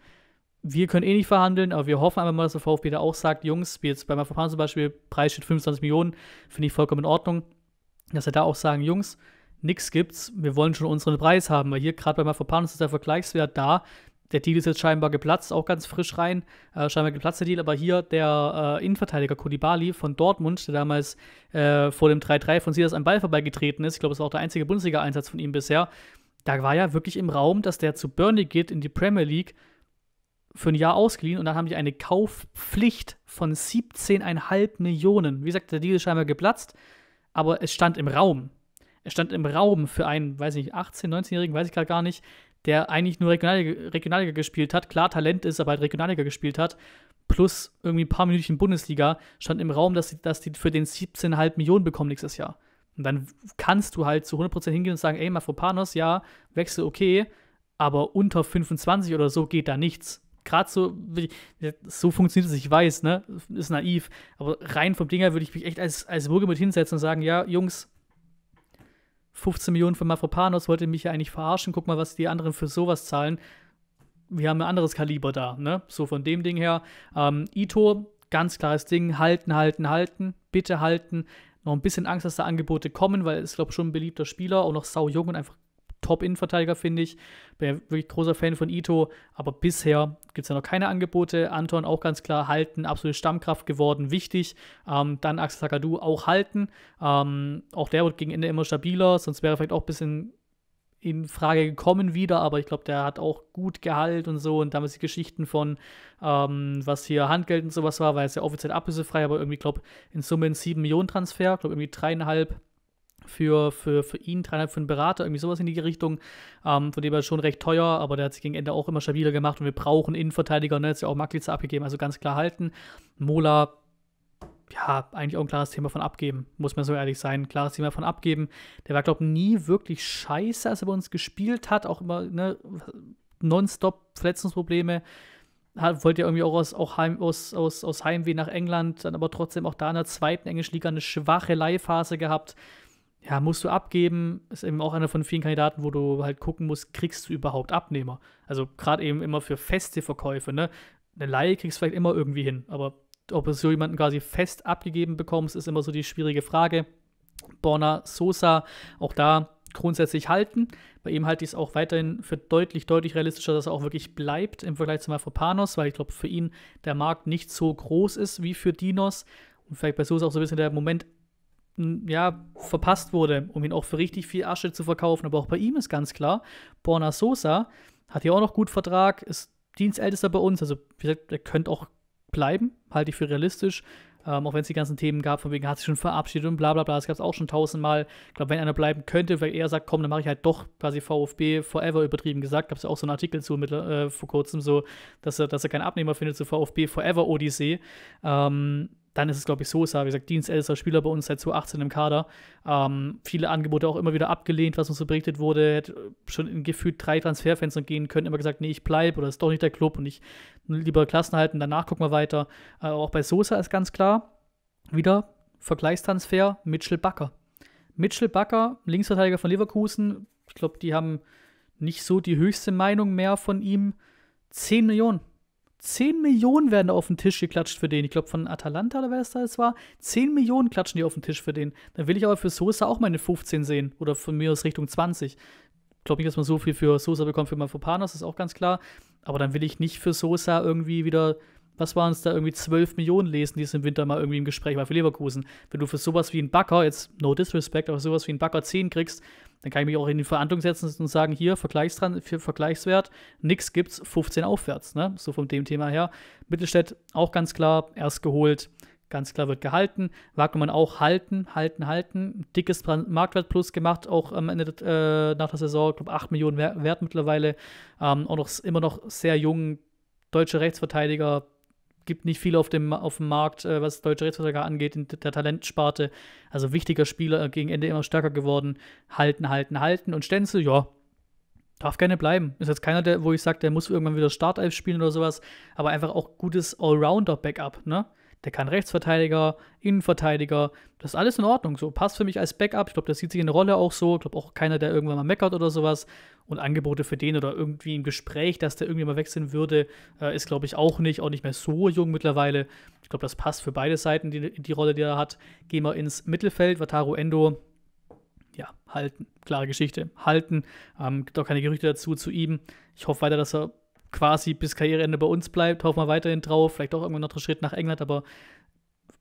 wir können eh nicht verhandeln, aber wir hoffen einfach mal, dass der VfB da auch sagt, Jungs, wie jetzt bei Mafopan zum Beispiel, Preis steht 25 Millionen, finde ich vollkommen in Ordnung, dass er da auch sagen, Jungs, nichts gibt's, wir wollen schon unseren Preis haben, weil hier gerade bei Mafopan ist der Vergleichswert da, der Deal ist jetzt scheinbar geplatzt, auch ganz frisch rein, äh, scheinbar geplatzt der Deal, aber hier der äh, Innenverteidiger Kulibali von Dortmund, der damals äh, vor dem 3-3 von Silas am Ball vorbeigetreten ist, ich glaube, das war auch der einzige Bundesliga-Einsatz von ihm bisher, da war ja wirklich im Raum, dass der zu Burnley geht in die Premier League, für ein Jahr ausgeliehen und dann haben die eine Kaufpflicht von 17,5 Millionen. Wie gesagt, der Deal ist scheinbar geplatzt, aber es stand im Raum. Es stand im Raum für einen, weiß ich nicht, 18-, 19-Jährigen, weiß ich gerade gar nicht, der eigentlich nur Regionalliga, Regionalliga gespielt hat, klar Talent ist, aber halt Regionalliga gespielt hat, plus irgendwie ein paar Minütchen Bundesliga, stand im Raum, dass, dass die für den 17,5 Millionen bekommen nächstes Jahr. Und dann kannst du halt zu 100% hingehen und sagen, ey, Mafropanos, ja, Wechsel okay, aber unter 25 oder so geht da nichts gerade so, so funktioniert es, ich weiß, ne? Ist naiv. Aber rein vom Dinger würde ich mich echt als, als Burger mit hinsetzen und sagen, ja, Jungs, 15 Millionen für Mafropanos wollt ihr mich ja eigentlich verarschen, guck mal, was die anderen für sowas zahlen. Wir haben ein anderes Kaliber da, ne? So von dem Ding her. Ähm, Ito, ganz klares Ding, halten, halten, halten, bitte halten. Noch ein bisschen Angst, dass da Angebote kommen, weil es, glaube ich, schon ein beliebter Spieler, auch noch sau jung und einfach Top-In-Verteidiger, finde ich. Bin ja wirklich großer Fan von Ito, aber bisher gibt es ja noch keine Angebote. Anton auch ganz klar halten, absolute Stammkraft geworden, wichtig. Ähm, dann Axel Sakadu auch halten. Ähm, auch der wird gegen Ende immer stabiler, sonst wäre er vielleicht auch ein bisschen in Frage gekommen wieder, aber ich glaube, der hat auch gut Gehalt und so und damals die Geschichten von, ähm, was hier Handgeld und sowas war, war jetzt ja offiziell ablösefrei, aber irgendwie, glaube in Summe ein 7 Millionen Transfer, glaube irgendwie dreieinhalb für, für, für ihn, dreieinhalb für einen Berater, irgendwie sowas in die Richtung. Ähm, von dem war schon recht teuer, aber der hat sich gegen Ende auch immer stabiler gemacht und wir brauchen Innenverteidiger und ne? jetzt ja auch Maklitzer abgegeben, also ganz klar halten. Mola, ja, eigentlich auch ein klares Thema von abgeben, muss man so ehrlich sein. Klares Thema von abgeben. Der war, glaube ich, nie wirklich scheiße, als er bei uns gespielt hat, auch immer ne, nonstop Verletzungsprobleme hat, wollte ja irgendwie auch, aus, auch heim, aus, aus, aus Heimweh nach England, dann aber trotzdem auch da in der zweiten englischen Liga eine schwache Leihphase gehabt ja, musst du abgeben, ist eben auch einer von vielen Kandidaten, wo du halt gucken musst, kriegst du überhaupt Abnehmer. Also gerade eben immer für feste Verkäufe, ne? Eine Laie kriegst du vielleicht immer irgendwie hin, aber ob du so jemanden quasi fest abgegeben bekommst, ist immer so die schwierige Frage. Borna Sosa, auch da grundsätzlich halten. Bei ihm halte ich es auch weiterhin für deutlich, deutlich realistischer, dass er auch wirklich bleibt im Vergleich zu Mafropanos, weil ich glaube, für ihn der Markt nicht so groß ist wie für Dinos. Und vielleicht bei Sosa auch so ein bisschen der Moment ja, verpasst wurde, um ihn auch für richtig viel Asche zu verkaufen. Aber auch bei ihm ist ganz klar, Borna Sosa hat hier auch noch gut Vertrag, ist Dienstältester bei uns, also wie gesagt, er könnte auch bleiben, halte ich für realistisch. Ähm, auch wenn es die ganzen Themen gab, von wegen hat sich schon verabschiedet und bla bla bla, das gab es auch schon tausendmal. Ich glaube, wenn einer bleiben könnte, weil er sagt, komm, dann mache ich halt doch quasi VfB Forever übertrieben gesagt, gab es ja auch so einen Artikel zu mit, äh, vor kurzem, so, dass er, dass er keinen Abnehmer findet zu VfB Forever Odyssee. Ähm, dann ist es, glaube ich, Sosa. Wie gesagt, dienstältester Spieler bei uns seit 2018 im Kader. Ähm, viele Angebote auch immer wieder abgelehnt, was uns so berichtet wurde. Hätte schon in gefühlt drei Transferfenstern gehen können, immer gesagt, nee, ich bleibe oder ist doch nicht der Club und ich lieber Klassen halten, danach gucken wir weiter. Äh, auch bei Sosa ist ganz klar, wieder Vergleichstransfer Mitchell Backer. Mitchell Backer, Linksverteidiger von Leverkusen, ich glaube, die haben nicht so die höchste Meinung mehr von ihm. 10 Millionen 10 Millionen werden auf den Tisch geklatscht für den. Ich glaube, von Atalanta oder wer es da jetzt war, 10 Millionen klatschen die auf den Tisch für den. Dann will ich aber für Sosa auch meine 15 sehen. Oder von mir aus Richtung 20. Ich glaube nicht, dass man so viel für Sosa bekommt für Mafopanos, ist auch ganz klar. Aber dann will ich nicht für Sosa irgendwie wieder, was waren es da, irgendwie 12 Millionen lesen, die es im Winter mal irgendwie im Gespräch war für Leverkusen. Wenn du für sowas wie einen Backer, jetzt no disrespect, aber sowas wie einen Backer 10 kriegst, dann kann ich mich auch in die Verhandlung setzen und sagen, hier, Vergleichsran für Vergleichswert, nix gibt's, 15 aufwärts. Ne? So von dem Thema her. Mittelstädt auch ganz klar, erst geholt, ganz klar wird gehalten. Wagnermann auch halten, halten, halten. Dickes Marktwert plus gemacht, auch am Ende äh, nach der Saison, ich glaube 8 Millionen wert mittlerweile. Ähm, auch noch immer noch sehr jung, Deutsche Rechtsverteidiger, gibt nicht viel auf dem, auf dem Markt, äh, was deutsche Rechtsverteidiger angeht, in der Talentsparte. Also wichtiger Spieler, äh, gegen Ende immer stärker geworden. Halten, halten, halten. Und Stenzel, ja, darf gerne bleiben. Ist jetzt keiner, der, wo ich sage, der muss irgendwann wieder Startelf spielen oder sowas, aber einfach auch gutes Allrounder-Backup, ne? Der kann Rechtsverteidiger, Innenverteidiger. Das ist alles in Ordnung. So passt für mich als Backup. Ich glaube, das sieht sich in der Rolle auch so. Ich glaube auch keiner, der irgendwann mal meckert oder sowas. Und Angebote für den oder irgendwie im Gespräch, dass der irgendwie mal wechseln würde, äh, ist, glaube ich, auch nicht. Auch nicht mehr so jung mittlerweile. Ich glaube, das passt für beide Seiten, die, die Rolle, die er hat. Gehen wir ins Mittelfeld. Wataru Endo. Ja, halten. Klare Geschichte. Halten. Ähm, gibt auch keine Gerüchte dazu zu ihm. Ich hoffe weiter, dass er quasi bis Karriereende bei uns bleibt, hoffen wir weiterhin drauf, vielleicht auch irgendwann noch einen Schritt nach England, aber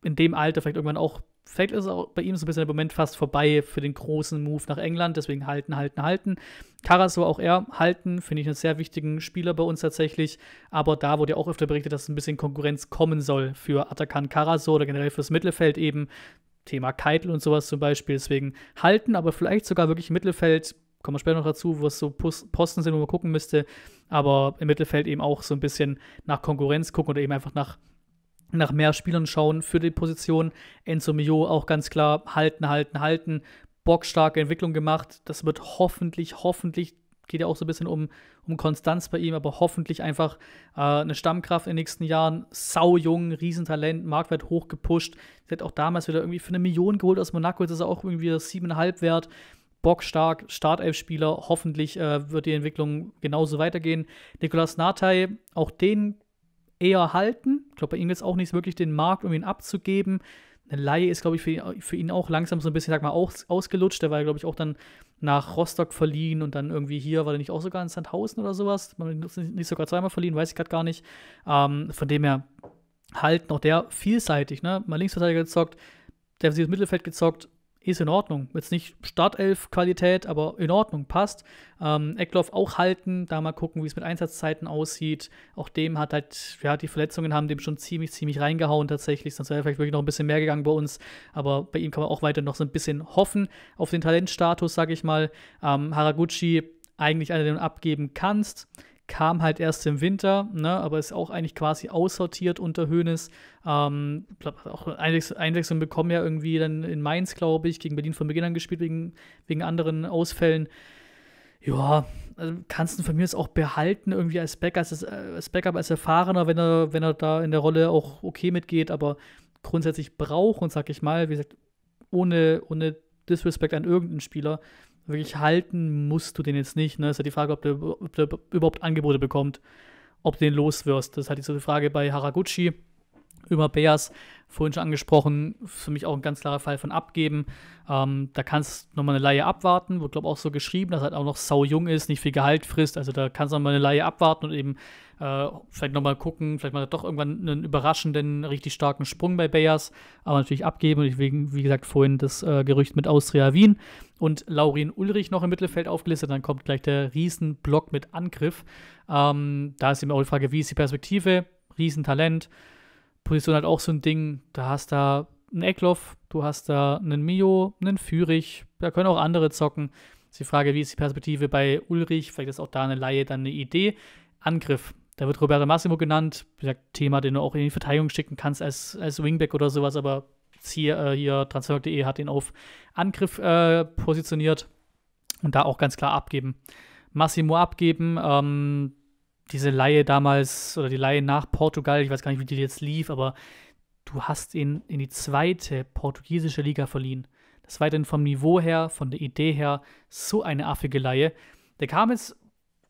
in dem Alter vielleicht irgendwann auch, vielleicht ist es auch bei ihm so ein bisschen der Moment fast vorbei für den großen Move nach England, deswegen halten, halten, halten. Karas war auch er halten, finde ich einen sehr wichtigen Spieler bei uns tatsächlich, aber da wurde ja auch öfter berichtet, dass ein bisschen Konkurrenz kommen soll für Atakan Karaso oder generell fürs Mittelfeld eben. Thema Keitel und sowas zum Beispiel, deswegen halten, aber vielleicht sogar wirklich im Mittelfeld kommen wir später noch dazu, wo es so Posten sind, wo man gucken müsste, aber im Mittelfeld eben auch so ein bisschen nach Konkurrenz gucken oder eben einfach nach, nach mehr Spielern schauen für die Position. Enzo Mio auch ganz klar halten, halten, halten. Bockstarke Entwicklung gemacht. Das wird hoffentlich, hoffentlich, geht ja auch so ein bisschen um, um Konstanz bei ihm, aber hoffentlich einfach äh, eine Stammkraft in den nächsten Jahren. Sau jung, Riesentalent, Marktwert hochgepusht. Der hat auch damals wieder irgendwie für eine Million geholt aus Monaco. Jetzt ist er auch irgendwie siebeneinhalb wert bockstark, Startelf-Spieler. Hoffentlich äh, wird die Entwicklung genauso weitergehen. Nikolas Natei, auch den eher halten. Ich glaube, bei ihm jetzt auch nicht wirklich den Markt, um ihn abzugeben. Eine Laie ist, glaube ich, für ihn, für ihn, auch langsam so ein bisschen, sag mal, aus, ausgelutscht. Der war ja, glaube ich, auch dann nach Rostock verliehen und dann irgendwie hier, war der nicht auch sogar in Sandhausen oder sowas? Man nicht sogar zweimal verliehen, weiß ich gerade gar nicht. Ähm, von dem her halten auch der vielseitig, ne? Mal Linksverteidiger gezockt, defensives Mittelfeld gezockt, ist in Ordnung. Jetzt nicht Startelf-Qualität, aber in Ordnung, passt. Ähm, Eckloff auch halten, da mal gucken, wie es mit Einsatzzeiten aussieht. Auch dem hat halt, ja, die Verletzungen haben dem schon ziemlich, ziemlich reingehauen tatsächlich. Sonst wäre vielleicht wirklich noch ein bisschen mehr gegangen bei uns. Aber bei ihm kann man auch weiter noch so ein bisschen hoffen auf den Talentstatus, sag ich mal. Ähm, Haraguchi eigentlich einer, den du abgeben kannst kam halt erst im Winter, ne, aber ist auch eigentlich quasi aussortiert unter Hönes. Ähm, auch Einwechslung bekommen ja irgendwie dann in Mainz, glaube ich, gegen Berlin von Beginn an gespielt, wegen, wegen anderen Ausfällen. Ja, also kannst du von mir das auch behalten, irgendwie als Backup, als, als, Backup, als Erfahrener, wenn er, wenn er da in der Rolle auch okay mitgeht, aber grundsätzlich brauchen, sag ich mal, wie gesagt, ohne, ohne Disrespect an irgendeinen Spieler, wirklich halten musst du den jetzt nicht. Ne? Ist halt die Frage, ob der, ob der überhaupt Angebote bekommt, ob du den loswirst. Das ist halt die Frage bei Haraguchi über Bears, vorhin schon angesprochen, für mich auch ein ganz klarer Fall von Abgeben. Ähm, da kannst du nochmal eine Laie abwarten, Wurde, glaube ich, auch so geschrieben, dass er halt auch noch sau jung ist, nicht viel Gehalt frisst, also da kannst du nochmal eine Laie abwarten und eben äh, vielleicht nochmal gucken, vielleicht mal doch irgendwann einen überraschenden, richtig starken Sprung bei Bayers, aber natürlich abgeben und deswegen, wie gesagt, vorhin das äh, Gerücht mit Austria Wien und Laurin Ulrich noch im Mittelfeld aufgelistet, dann kommt gleich der Riesenblock mit Angriff. Ähm, da ist eben auch die Frage, wie ist die Perspektive? Riesentalent. Position halt auch so ein Ding, da hast da einen Eckloff, du hast da einen Mio, einen Fürich, da können auch andere zocken. ist die Frage, wie ist die Perspektive bei Ulrich? Vielleicht ist auch da eine Laie dann eine Idee. Angriff, da wird Roberto Massimo genannt. Thema, den du auch in die Verteidigung schicken kannst als, als Wingback oder sowas, aber hier, äh, hier transfermarkt.de hat ihn auf Angriff äh, positioniert und da auch ganz klar abgeben. Massimo abgeben, ähm, diese Laie damals oder die Laie nach Portugal, ich weiß gar nicht, wie die jetzt lief, aber du hast ihn in die zweite portugiesische Liga verliehen. Das war dann vom Niveau her, von der Idee her, so eine affige Laie. Der kam jetzt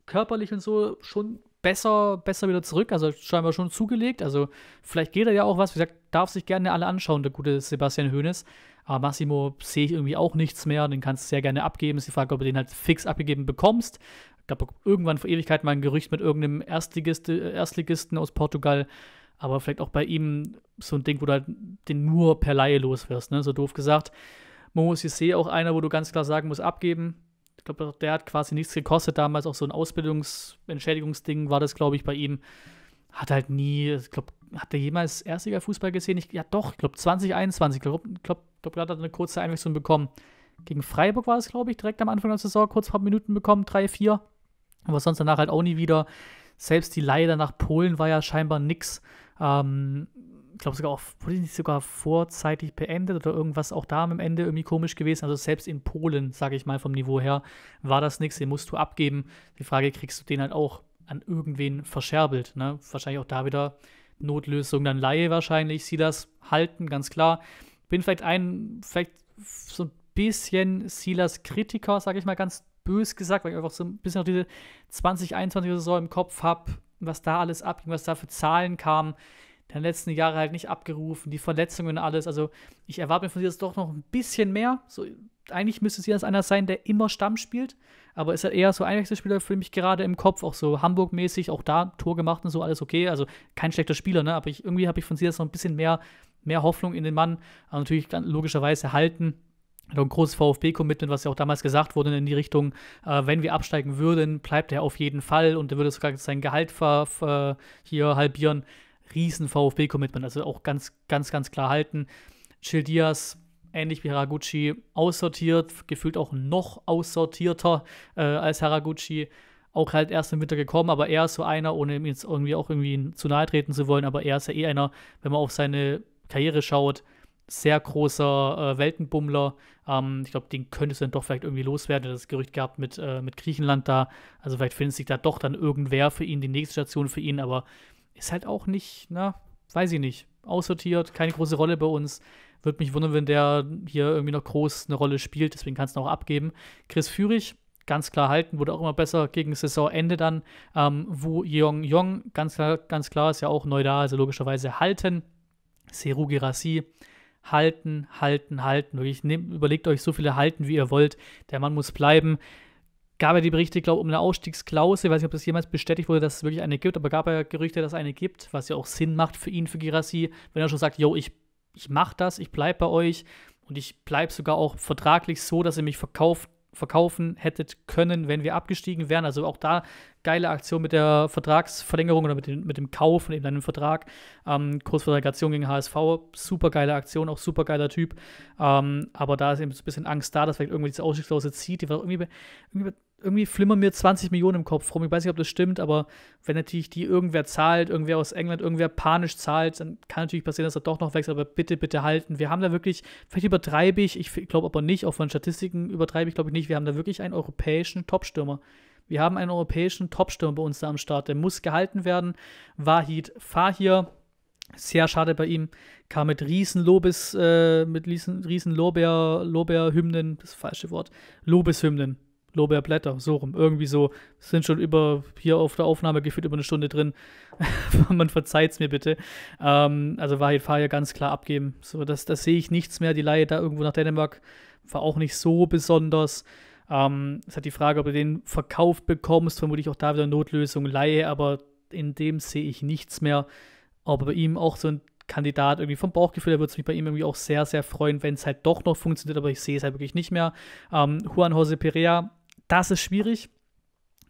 körperlich und so schon besser, besser wieder zurück, also scheinbar schon zugelegt. Also vielleicht geht er ja auch was. Wie gesagt, darf sich gerne alle anschauen, der gute Sebastian Hoeneß. Aber Massimo sehe ich irgendwie auch nichts mehr. Den kannst du sehr gerne abgeben. Ist die Frage, ob du den halt fix abgegeben bekommst gab irgendwann vor Ewigkeit mal ein Gerücht mit irgendeinem Erstligiste, äh, Erstligisten aus Portugal, aber vielleicht auch bei ihm so ein Ding, wo du halt den nur per Laie los wirst, ne? so doof gesagt. Momo Sissé auch einer, wo du ganz klar sagen musst, abgeben. Ich glaube, der hat quasi nichts gekostet damals, auch so ein Ausbildungsentschädigungsding war das, glaube ich, bei ihm. Hat halt nie, ich glaube, hat er jemals Erstliga-Fußball gesehen? Ich, ja, doch, ich glaube 2021. Ich glaube, glaub, glaub, hat er eine kurze Einwechslung bekommen. Gegen Freiburg war es, glaube ich, direkt am Anfang der Saison, kurz ein paar Minuten bekommen, drei, vier aber sonst danach halt auch nie wieder. Selbst die Leihe nach Polen war ja scheinbar nix. Ähm, ich glaube sogar auch, wurde nicht sogar vorzeitig beendet oder irgendwas auch da am Ende irgendwie komisch gewesen. Also selbst in Polen, sage ich mal vom Niveau her, war das nichts, den musst du abgeben. Die Frage, kriegst du den halt auch an irgendwen verscherbelt? Ne? Wahrscheinlich auch da wieder Notlösung, dann Laie wahrscheinlich, Silas halten, ganz klar. Bin vielleicht ein, vielleicht so ein bisschen Silas Kritiker, sage ich mal ganz bös gesagt, weil ich einfach so ein bisschen noch diese 2021er Saison im Kopf habe, was da alles abging, was da für Zahlen kamen. In letzten Jahre halt nicht abgerufen, die Verletzungen und alles. Also ich erwarte mir von dir das doch noch ein bisschen mehr. So, eigentlich müsste sie das einer sein, der immer Stamm spielt, aber ist halt eher so ein Einwechselspieler für mich gerade im Kopf, auch so Hamburg-mäßig, auch da Tor gemacht und so, alles okay. Also kein schlechter Spieler, ne? Aber ich, irgendwie habe ich von Silas noch ein bisschen mehr, mehr Hoffnung in den Mann. Aber natürlich dann logischerweise halten. Hat ein großes VfB-Commitment, was ja auch damals gesagt wurde in die Richtung, äh, wenn wir absteigen würden, bleibt er auf jeden Fall und er würde sogar sein Gehalt ver, hier halbieren. Riesen VfB-Commitment, also auch ganz, ganz, ganz klar halten. Chill Diaz, ähnlich wie Haraguchi, aussortiert, gefühlt auch noch aussortierter äh, als Haraguchi. Auch halt erst im Winter gekommen, aber er ist so einer, ohne ihm jetzt irgendwie auch irgendwie zu nahe treten zu wollen, aber er ist ja eh einer, wenn man auf seine Karriere schaut, sehr großer äh, Weltenbummler. Ähm, ich glaube, den könntest du dann doch vielleicht irgendwie loswerden. Das Gerücht gehabt mit, äh, mit Griechenland da. Also vielleicht findet sich da doch dann irgendwer für ihn, die nächste Station für ihn. Aber ist halt auch nicht, na, weiß ich nicht, aussortiert, keine große Rolle bei uns. Würde mich wundern, wenn der hier irgendwie noch groß eine Rolle spielt. Deswegen kannst du ihn auch abgeben. Chris Führig, ganz klar halten, wurde auch immer besser gegen Saisonende dann. Ähm, Wu Yong Yong, ganz klar, ganz klar, ist ja auch neu da, also logischerweise halten. Seru Girassi, halten, halten, halten. Wirklich nehm, überlegt euch so viele halten, wie ihr wollt. Der Mann muss bleiben. Gab er die Berichte, glaube ich, um eine Ausstiegsklausel. Ich weiß nicht, ob das jemals bestätigt wurde, dass es wirklich eine gibt, aber gab er Gerüchte, dass es eine gibt, was ja auch Sinn macht für ihn, für Girassi, wenn er schon sagt, yo, ich, ich mach das, ich bleib bei euch und ich bleib sogar auch vertraglich so, dass ihr mich verkauft verkaufen hättet können, wenn wir abgestiegen wären. Also auch da geile Aktion mit der Vertragsverlängerung oder mit dem, mit dem Kauf von eben deinem Vertrag. Ähm, kurz vor der Relegation gegen HSV, super geile Aktion, auch super geiler Typ. Ähm, aber da ist eben so ein bisschen Angst da, dass vielleicht irgendwie diese Ausstiegsklausel zieht. Die war irgendwie, irgendwie, irgendwie flimmern mir 20 Millionen im Kopf rum. Ich weiß nicht, ob das stimmt, aber wenn natürlich die irgendwer zahlt, irgendwer aus England, irgendwer panisch zahlt, dann kann natürlich passieren, dass er doch noch wechselt. Aber bitte, bitte halten. Wir haben da wirklich, vielleicht übertreibe ich, ich glaube aber nicht, auch von Statistiken übertreibe ich, glaube ich nicht, wir haben da wirklich einen europäischen Topstürmer. stürmer wir haben einen europäischen Topstürmer bei uns da am Start. Der muss gehalten werden. Wahid Fahir, sehr schade bei ihm. Kam mit riesen Lobes, äh, mit riesen, Lorbeer, Lorbeerhymnen, das falsche Wort, Lobeshymnen, Lorbeerblätter, so rum, irgendwie so. Sind schon über, hier auf der Aufnahme gefühlt über eine Stunde drin. <laughs> Man verzeiht's mir bitte. Ähm, also Wahid Fahir ganz klar abgeben. So, das, das sehe ich nichts mehr. Die Laie da irgendwo nach Dänemark war auch nicht so besonders. Ähm, es hat die Frage, ob du den verkauft bekommst, vermutlich auch da wieder Notlösung, Laie, aber in dem sehe ich nichts mehr. Aber bei ihm auch so ein Kandidat irgendwie vom Bauchgefühl, da würde es mich bei ihm irgendwie auch sehr, sehr freuen, wenn es halt doch noch funktioniert, aber ich sehe es halt wirklich nicht mehr. Ähm, Juan Jose Perea, das ist schwierig.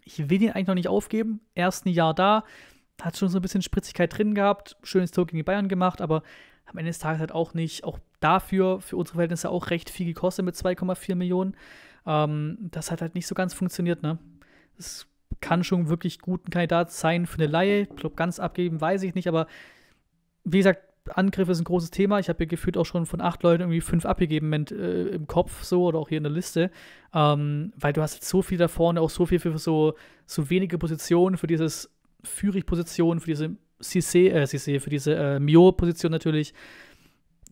Ich will ihn eigentlich noch nicht aufgeben. Ersten Jahr da, hat schon so ein bisschen Spritzigkeit drin gehabt, schönes Tor gegen die Bayern gemacht, aber am Ende des Tages halt auch nicht, auch dafür, für unsere Verhältnisse auch recht viel gekostet mit 2,4 Millionen. Ähm, das hat halt nicht so ganz funktioniert, ne? Es kann schon wirklich guten Kandidat sein für eine Laie. Ich ganz abgeben weiß ich nicht, aber wie gesagt, Angriff ist ein großes Thema. Ich habe hier gefühlt auch schon von acht Leuten irgendwie fünf abgegeben äh, im Kopf so oder auch hier in der Liste, ähm, weil du hast jetzt so viel da vorne, auch so viel für so, so wenige Positionen, für dieses Führig-Position, für diese CC, äh, CC, für diese äh, Mio-Position natürlich.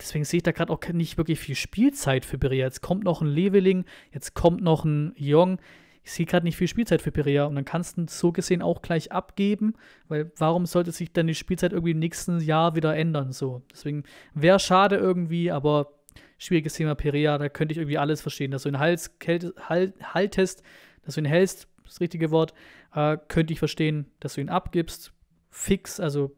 Deswegen sehe ich da gerade auch nicht wirklich viel Spielzeit für Berea. Jetzt kommt noch ein Leveling, jetzt kommt noch ein Jong. Ich sehe gerade nicht viel Spielzeit für Perea und dann kannst du ihn so gesehen auch gleich abgeben, weil warum sollte sich dann die Spielzeit irgendwie im nächsten Jahr wieder ändern? So, deswegen wäre schade irgendwie, aber schwieriges Thema Perea, da könnte ich irgendwie alles verstehen, dass du ihn Hals, Kälte, halt, haltest, dass du ihn hältst, das richtige Wort, äh, könnte ich verstehen, dass du ihn abgibst, fix, also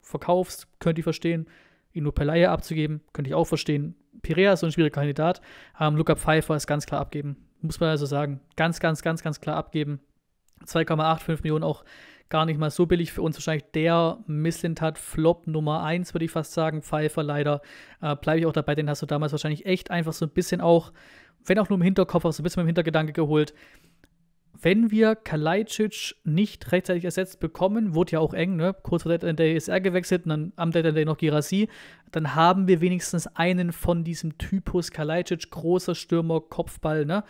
verkaufst, könnte ich verstehen, Inu Pelaya abzugeben, könnte ich auch verstehen. Pirea ist so ein schwieriger Kandidat. Ähm, Luca Pfeiffer ist ganz klar abgeben. Muss man also sagen. Ganz, ganz, ganz, ganz klar abgeben. 2,85 Millionen auch gar nicht mal so billig für uns. Wahrscheinlich der hat Flop Nummer 1, würde ich fast sagen. Pfeiffer leider. Äh, Bleibe ich auch dabei, den hast du damals wahrscheinlich echt einfach so ein bisschen auch, wenn auch nur im Hinterkopf, so ein bisschen mit dem Hintergedanke geholt wenn wir Kalajdzic nicht rechtzeitig ersetzt bekommen, wurde ja auch eng, ne? kurz vor Deadline Day ist er gewechselt und dann am Deadline Day noch Girassi, dann haben wir wenigstens einen von diesem Typus Kalajdzic, großer Stürmer, Kopfball, ne?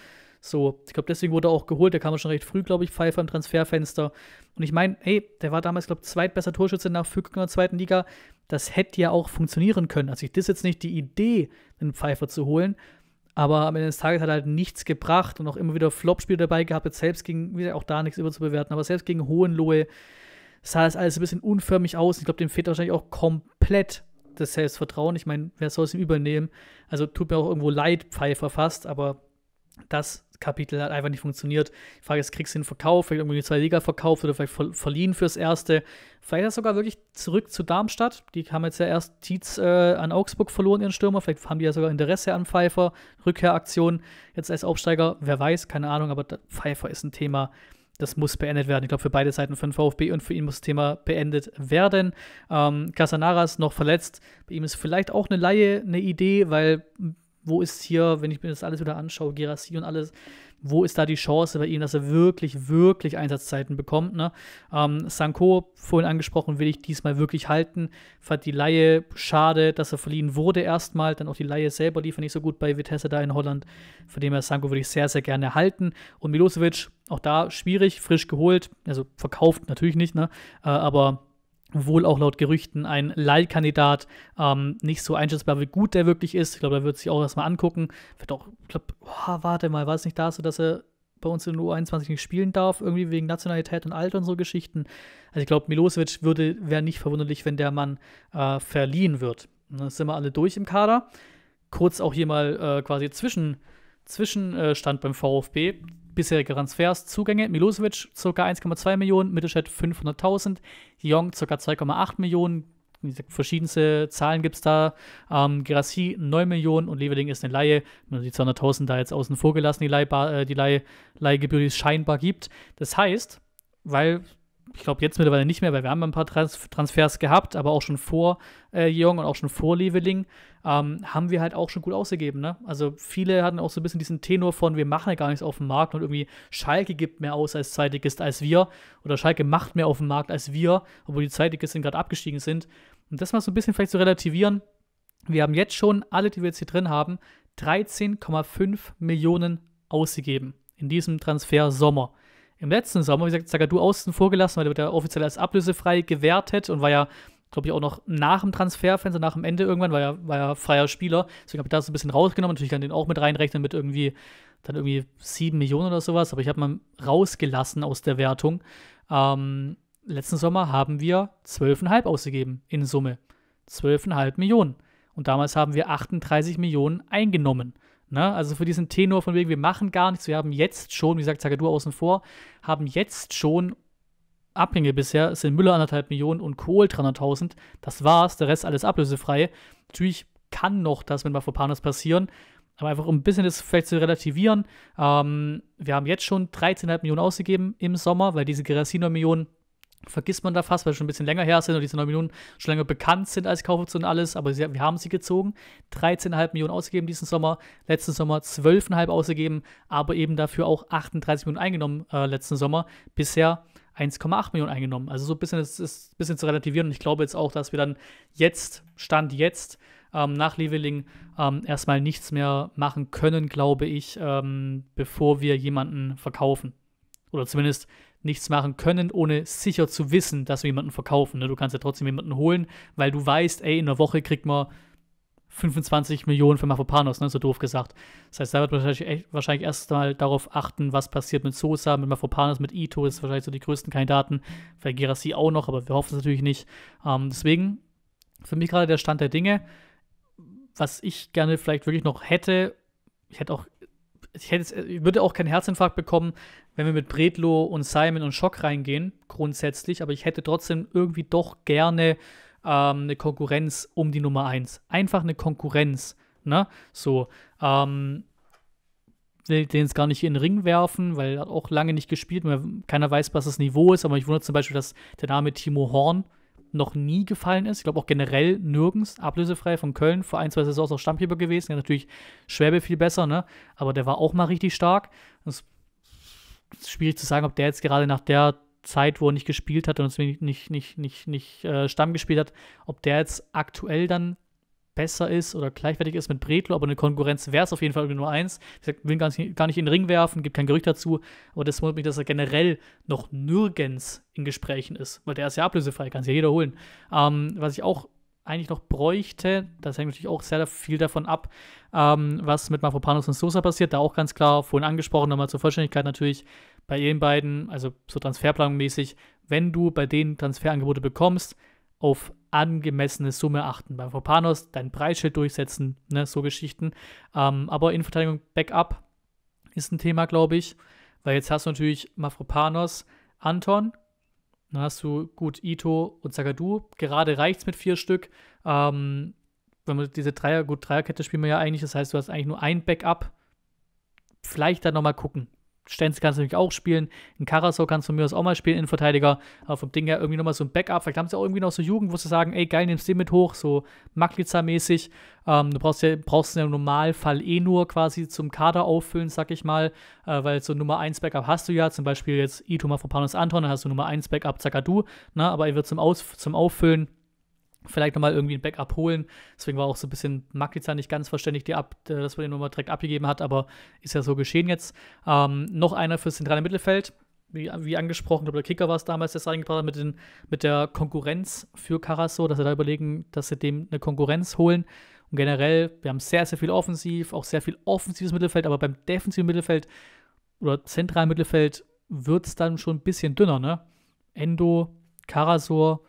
So, ich glaube, deswegen wurde er auch geholt. Der kam schon recht früh, glaube ich, Pfeiffer im Transferfenster. Und ich meine, hey, der war damals, glaube ich, zweitbester Torschütze nach Füchgen in der zweiten Liga. Das hätte ja auch funktionieren können. Also, ich das jetzt nicht die Idee, einen Pfeiffer zu holen. Aber am Ende des Tages hat er halt nichts gebracht und auch immer wieder Flop-Spiele dabei gehabt. Jetzt selbst gegen, wieder auch da nichts überzubewerten, aber selbst gegen Hohenlohe sah es alles ein bisschen unförmig aus. Ich glaube, dem fehlt wahrscheinlich auch komplett das Selbstvertrauen. Ich meine, wer soll es ihm übernehmen? Also tut mir auch irgendwo leid, Pfeiffer fast, aber das Kapitel hat einfach nicht funktioniert. Die Frage ist, kriegst du den Verkauf, vielleicht irgendwie die zweite Liga verkauft oder vielleicht verliehen fürs erste. Vielleicht ist sogar wirklich zurück zu Darmstadt. Die haben jetzt ja erst Tietz äh, an Augsburg verloren, ihren Stürmer. Vielleicht haben die ja sogar Interesse an Pfeiffer, Rückkehraktion. Jetzt als Aufsteiger, wer weiß, keine Ahnung, aber Pfeiffer ist ein Thema, das muss beendet werden. Ich glaube, für beide Seiten von VfB und für ihn muss das Thema beendet werden. Ähm, Casanara noch verletzt. Bei ihm ist vielleicht auch eine Laie eine Idee, weil wo ist hier, wenn ich mir das alles wieder anschaue, Gerassi und alles, wo ist da die Chance bei ihm, dass er wirklich, wirklich Einsatzzeiten bekommt? Ne? Ähm, Sanko, vorhin angesprochen, will ich diesmal wirklich halten. Fand die Laie schade, dass er verliehen wurde erstmal. Dann auch die Laie selber lief nicht so gut bei Vitesse da in Holland. Von dem her, Sanko würde ich sehr, sehr gerne halten. Und Milosevic, auch da schwierig, frisch geholt. Also verkauft natürlich nicht, ne? Äh, aber wohl auch laut Gerüchten ein Leihkandidat, ähm, nicht so einschätzbar, wie gut der wirklich ist. Ich glaube, er wird sich auch erstmal angucken. Wird auch, ich glaube, oh, warte mal, war es nicht da so, dass er bei uns in U21 nicht spielen darf, irgendwie wegen Nationalität und Alter und so Geschichten. Also ich glaube, Milosevic würde, wäre nicht verwunderlich, wenn der Mann äh, verliehen wird. Und dann sind wir alle durch im Kader. Kurz auch hier mal äh, quasi Zwischen, Zwischenstand äh, beim VfB bisherige Transfers, Zugänge, Milosevic ca. 1,2 Millionen, Mittelstädt 500.000, Jong ca. 2,8 Millionen, verschiedenste Zahlen gibt es da. Ähm, Gerassi 9 Millionen und Leverding ist eine Laie. die 200.000 da jetzt außen vor gelassen, die, Leih, äh, die Leih, Leihgebühr, die es scheinbar gibt. Das heißt, weil ich glaube jetzt mittlerweile nicht mehr, weil wir haben ein paar Trans Transfers gehabt, aber auch schon vor äh, Jong und auch schon vor Leveling, ähm, haben wir halt auch schon gut ausgegeben. Ne? Also viele hatten auch so ein bisschen diesen Tenor von, wir machen ja gar nichts auf dem Markt und irgendwie Schalke gibt mehr aus als Zeitigist als wir oder Schalke macht mehr auf dem Markt als wir, obwohl die Zeitligisten gerade abgestiegen sind. Und das mal so ein bisschen vielleicht zu relativieren. Wir haben jetzt schon alle, die wir jetzt hier drin haben, 13,5 Millionen ausgegeben in diesem Transfer Sommer im letzten Sommer, wie gesagt, Sagadu außen vorgelassen, weil der wird ja offiziell als ablösefrei gewertet und war ja, glaube ich, auch noch nach dem Transferfenster, nach dem Ende irgendwann, war ja, war ja freier Spieler. Deswegen habe ich das ein bisschen rausgenommen. Natürlich kann ich den auch mit reinrechnen mit irgendwie, dann irgendwie 7 Millionen oder sowas, aber ich habe mal rausgelassen aus der Wertung. Ähm, letzten Sommer haben wir 12,5 ausgegeben in Summe. 12,5 Millionen. Und damals haben wir 38 Millionen eingenommen. Ne? Also für diesen Tenor von wegen, wir machen gar nichts, wir haben jetzt schon, wie sagt Zagadur außen vor, haben jetzt schon Abgänge bisher, es sind Müller anderthalb Millionen und Kohl 300.000. Das war's, der Rest alles ablösefrei. Natürlich kann noch das mit Mafopanos passieren, aber einfach um ein bisschen das vielleicht zu relativieren, ähm, wir haben jetzt schon 13,5 Millionen ausgegeben im Sommer, weil diese Gerasino-Millionen vergisst man da fast, weil schon ein bisschen länger her sind und diese 9 Millionen schon länger bekannt sind als Kaufoption und alles, aber sie, wir haben sie gezogen. 13,5 Millionen ausgegeben diesen Sommer, letzten Sommer 12,5 ausgegeben, aber eben dafür auch 38 Millionen eingenommen äh, letzten Sommer. Bisher 1,8 Millionen eingenommen. Also so ein bisschen, das ist ein bisschen zu relativieren und ich glaube jetzt auch, dass wir dann jetzt, Stand jetzt, ähm, nach Leveling ähm, erstmal nichts mehr machen können, glaube ich, ähm, bevor wir jemanden verkaufen. Oder zumindest nichts machen können, ohne sicher zu wissen, dass wir jemanden verkaufen. Ne? Du kannst ja trotzdem jemanden holen, weil du weißt, ey, in einer Woche kriegt man 25 Millionen für Mafopanos, ne? so doof gesagt. Das heißt, da wird man wahrscheinlich, wahrscheinlich erstmal darauf achten, was passiert mit Sosa, mit Mafopanos, mit Ito, das ist wahrscheinlich so die größten Kandidaten. Vielleicht Gerassi auch noch, aber wir hoffen es natürlich nicht. Ähm, deswegen, für mich gerade der Stand der Dinge, was ich gerne vielleicht wirklich noch hätte, ich hätte auch ich, hätte, äh, ich würde auch keinen Herzinfarkt bekommen, wenn wir mit Bredlo und Simon und Schock reingehen, grundsätzlich. Aber ich hätte trotzdem irgendwie doch gerne ähm, eine Konkurrenz um die Nummer 1. Einfach eine Konkurrenz. Ne? So, ähm, den jetzt gar nicht in den Ring werfen, weil er hat auch lange nicht gespielt. Keiner weiß, was das Niveau ist, aber ich wundere zum Beispiel, dass der Name Timo Horn noch nie gefallen ist. Ich glaube auch generell nirgends ablösefrei von Köln. Vor ein, zwei Saisons auch Stammheber gewesen. Ja, natürlich Schwäbe viel besser, ne? Aber der war auch mal richtig stark. Es ist schwierig zu sagen, ob der jetzt gerade nach der Zeit, wo er nicht gespielt hat und nicht, nicht, nicht, nicht, nicht äh, Stamm gespielt hat, ob der jetzt aktuell dann besser ist oder gleichwertig ist mit Bredlo, aber eine Konkurrenz wäre es auf jeden Fall nur eins. Ich will gar nicht, gar nicht in den Ring werfen, gibt kein Gerücht dazu, aber das wundert mich, dass er generell noch nirgends in Gesprächen ist, weil der ist ja ablösefrei, kann sich ja jeder holen. Ähm, was ich auch eigentlich noch bräuchte, das hängt natürlich auch sehr viel davon ab, ähm, was mit Mafropanos und Sosa passiert, da auch ganz klar, vorhin angesprochen, nochmal zur Vollständigkeit natürlich, bei den beiden, also so Transferplanmäßig, wenn du bei denen Transferangebote bekommst, auf angemessene Summe achten. Beim Fopanos dein Preisschild durchsetzen, ne, so Geschichten. Ähm, aber Innenverteidigung Backup ist ein Thema, glaube ich, weil jetzt hast du natürlich Mafropanos, Anton, dann hast du gut Ito und Sagadu. Gerade reicht es mit vier Stück. Ähm, wenn man diese Dreier, gut, Dreierkette spielen wir ja eigentlich, das heißt, du hast eigentlich nur ein Backup. Vielleicht dann nochmal gucken, Stenz kannst du nämlich auch spielen. Ein Karasau kannst du mir aus auch mal spielen, Innenverteidiger. Aber vom Ding her irgendwie nochmal so ein Backup. Vielleicht haben sie auch irgendwie noch so Jugend, wo sie sagen, ey, geil, nimmst den mit hoch, so Maklitzer-mäßig. Ähm, du brauchst ja, brauchst ja im Normalfall eh nur quasi zum Kader auffüllen, sag ich mal, äh, weil so Nummer 1 Backup hast du ja, zum Beispiel jetzt Itoma von Panos Anton, dann hast du Nummer 1 Backup Zakadu, ne? aber er wird zum, aus zum Auffüllen vielleicht nochmal irgendwie ein Backup holen. Deswegen war auch so ein bisschen Magliza nicht ganz verständlich, die ab, äh, dass man den nochmal direkt abgegeben hat, aber ist ja so geschehen jetzt. Ähm, noch einer fürs zentrale Mittelfeld. Wie, wie angesprochen, glaube der Kicker war es damals, der es reingebracht hat mit, den, mit der Konkurrenz für Carasso, dass sie da überlegen, dass sie dem eine Konkurrenz holen. Und generell, wir haben sehr, sehr viel Offensiv, auch sehr viel offensives Mittelfeld, aber beim defensiven Mittelfeld oder zentralen Mittelfeld wird es dann schon ein bisschen dünner, ne? Endo, Karasor,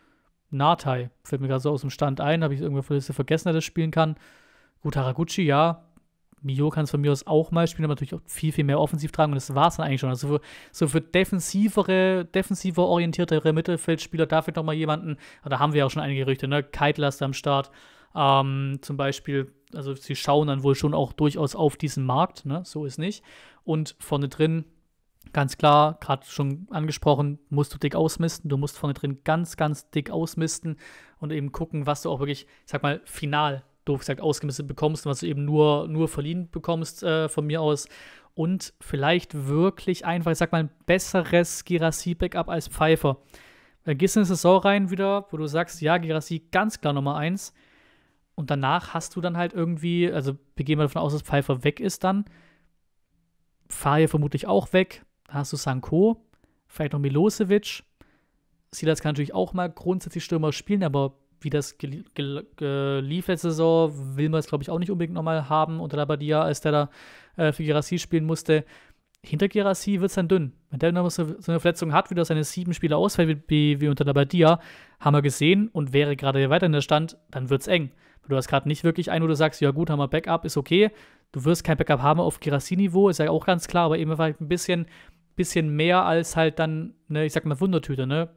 Natai. Fällt mir gerade so aus dem Stand ein, habe ich irgendwo von der vergessen, dass er das spielen kann. Gut, Haraguchi, ja. Mio kann es von mir aus auch mal spielen, aber natürlich auch viel, viel mehr offensiv tragen und das war es dann eigentlich schon. Also für, so für defensivere, defensiver orientiertere Mittelfeldspieler, da fehlt nochmal jemanden, da haben wir ja auch schon einige Gerüchte, ne? Keitlast am Start ähm, zum Beispiel. Also sie schauen dann wohl schon auch durchaus auf diesen Markt, ne? so ist nicht. Und vorne drin Ganz klar, gerade schon angesprochen, musst du dick ausmisten. Du musst vorne drin ganz, ganz dick ausmisten und eben gucken, was du auch wirklich, ich sag mal, final, doof gesagt, ausgemistet bekommst und was du eben nur, nur verliehen bekommst äh, von mir aus. Und vielleicht wirklich einfach, ich sag mal, ein besseres Girassi-Backup als Pfeiffer. Dann äh, gehst du in die Saison rein wieder, wo du sagst, ja, Girassi ganz klar Nummer eins. Und danach hast du dann halt irgendwie, also wir gehen mal davon aus, dass Pfeiffer weg ist dann. Fahr hier vermutlich auch weg. Dann hast du Sanko, vielleicht noch Milosevic. Silas kann natürlich auch mal grundsätzlich Stürmer spielen, aber wie das gelief letzte Saison, will man es, glaube ich, auch nicht unbedingt nochmal haben unter Labadia, als der da äh, für Gerassi spielen musste. Hinter Gerassi wird es dann dünn. Wenn der noch so, so eine Verletzung hat, wie das seine sieben Spiele ausfällt, wie, wie unter Labadia, haben wir gesehen und wäre gerade weiter in der Stand, dann wird es eng. Du hast gerade nicht wirklich einen, wo du sagst, ja gut, haben wir Backup, ist okay. Du wirst kein Backup haben auf Gerassi-Niveau, ist ja auch ganz klar, aber eben vielleicht ein bisschen bisschen mehr als halt dann, ne, ich sag mal, Wundertüte, ne?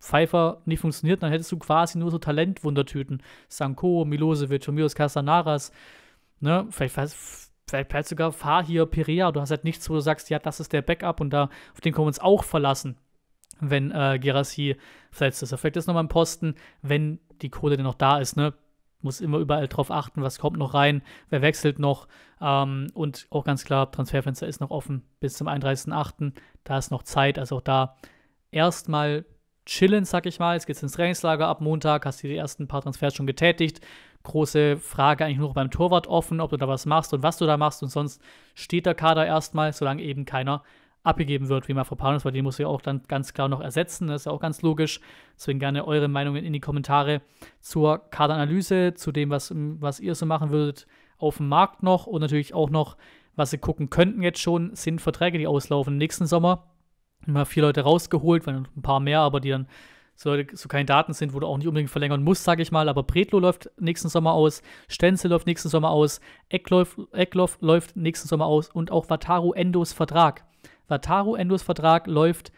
Pfeiffer nicht funktioniert, dann hättest du quasi nur so Talentwundertüten. Sanko, Milosevic, Milos Casanaras, ne? Vielleicht, vielleicht, vielleicht sogar Fahr hier Perea. Du hast halt nichts, wo du sagst, ja, das ist der Backup und da, auf den können wir uns auch verlassen, wenn äh, Gerassi verletzt ist. Vielleicht ist nochmal ein Posten, wenn die Kohle denn noch da ist, ne? muss immer überall drauf achten, was kommt noch rein, wer wechselt noch. Ähm, und auch ganz klar, Transferfenster ist noch offen bis zum 31.08. Da ist noch Zeit, also auch da erstmal chillen, sag ich mal. Jetzt geht's ins Trainingslager ab Montag, hast du die ersten paar Transfers schon getätigt. Große Frage eigentlich nur beim Torwart offen, ob du da was machst und was du da machst. Und sonst steht der Kader erstmal, solange eben keiner abgegeben wird, wie Mafropanus, weil den muss ja auch dann ganz klar noch ersetzen. Das ist ja auch ganz logisch. Deswegen gerne eure Meinungen in die Kommentare zur Kaderanalyse, zu dem, was, was ihr so machen würdet auf dem Markt noch und natürlich auch noch, was ihr gucken könnten jetzt schon, sind Verträge, die auslaufen nächsten Sommer. Immer vier Leute rausgeholt, weil ein paar mehr, aber die dann so, so keine Daten sind, wo du auch nicht unbedingt verlängern musst, sage ich mal. Aber Bretlo läuft nächsten Sommer aus, Stenzel läuft nächsten Sommer aus, Eckloff, Eckloff läuft nächsten Sommer aus und auch Wataru Endos Vertrag Wataru Endos Vertrag läuft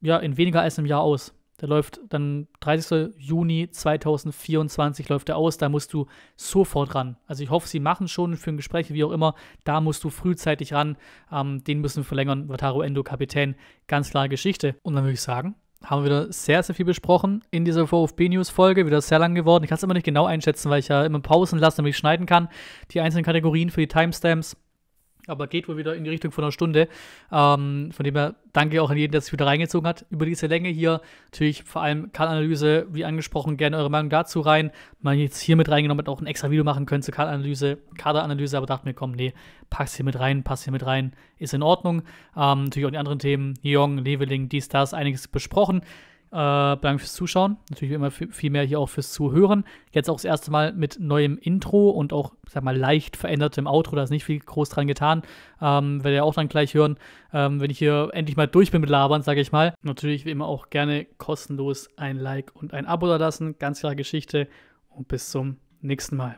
ja in weniger als einem Jahr aus. Der läuft dann 30. Juni 2024 läuft er aus. Da musst du sofort ran. Also ich hoffe, sie machen schon für ein Gespräch, wie auch immer. Da musst du frühzeitig ran. Ähm, den müssen wir verlängern. Wataru Endo, Kapitän. Ganz klare Geschichte. Und dann würde ich sagen, haben wir wieder sehr, sehr viel besprochen in dieser VfB-News-Folge. Wieder sehr lang geworden. Ich kann es immer nicht genau einschätzen, weil ich ja immer Pausen lasse, damit ich schneiden kann. Die einzelnen Kategorien für die Timestamps aber geht wohl wieder in die Richtung von einer Stunde. Ähm, von dem her danke auch an jeden, der sich wieder reingezogen hat. Über diese Länge hier natürlich vor allem Kanalanalyse, wie angesprochen, gerne eure Meinung dazu rein. Man jetzt hier mit reingenommen hat auch ein extra Video machen können zur Kanalanalyse, Kaderanalyse, aber dachte mir, komm, nee, passt hier mit rein, passt hier mit rein, ist in Ordnung. Ähm, natürlich auch die anderen Themen, Jong, Leveling, dies, das, einiges besprochen. Äh, danke fürs Zuschauen. Natürlich wie immer viel mehr hier auch fürs Zuhören. Jetzt auch das erste Mal mit neuem Intro und auch, sag mal, leicht verändertem Outro. Da ist nicht viel groß dran getan. Ähm, werdet ihr auch dann gleich hören, ähm, wenn ich hier endlich mal durch bin mit Labern, sage ich mal. Natürlich wie immer auch gerne kostenlos ein Like und ein Abo da lassen. Ganz klare Geschichte. Und bis zum nächsten Mal.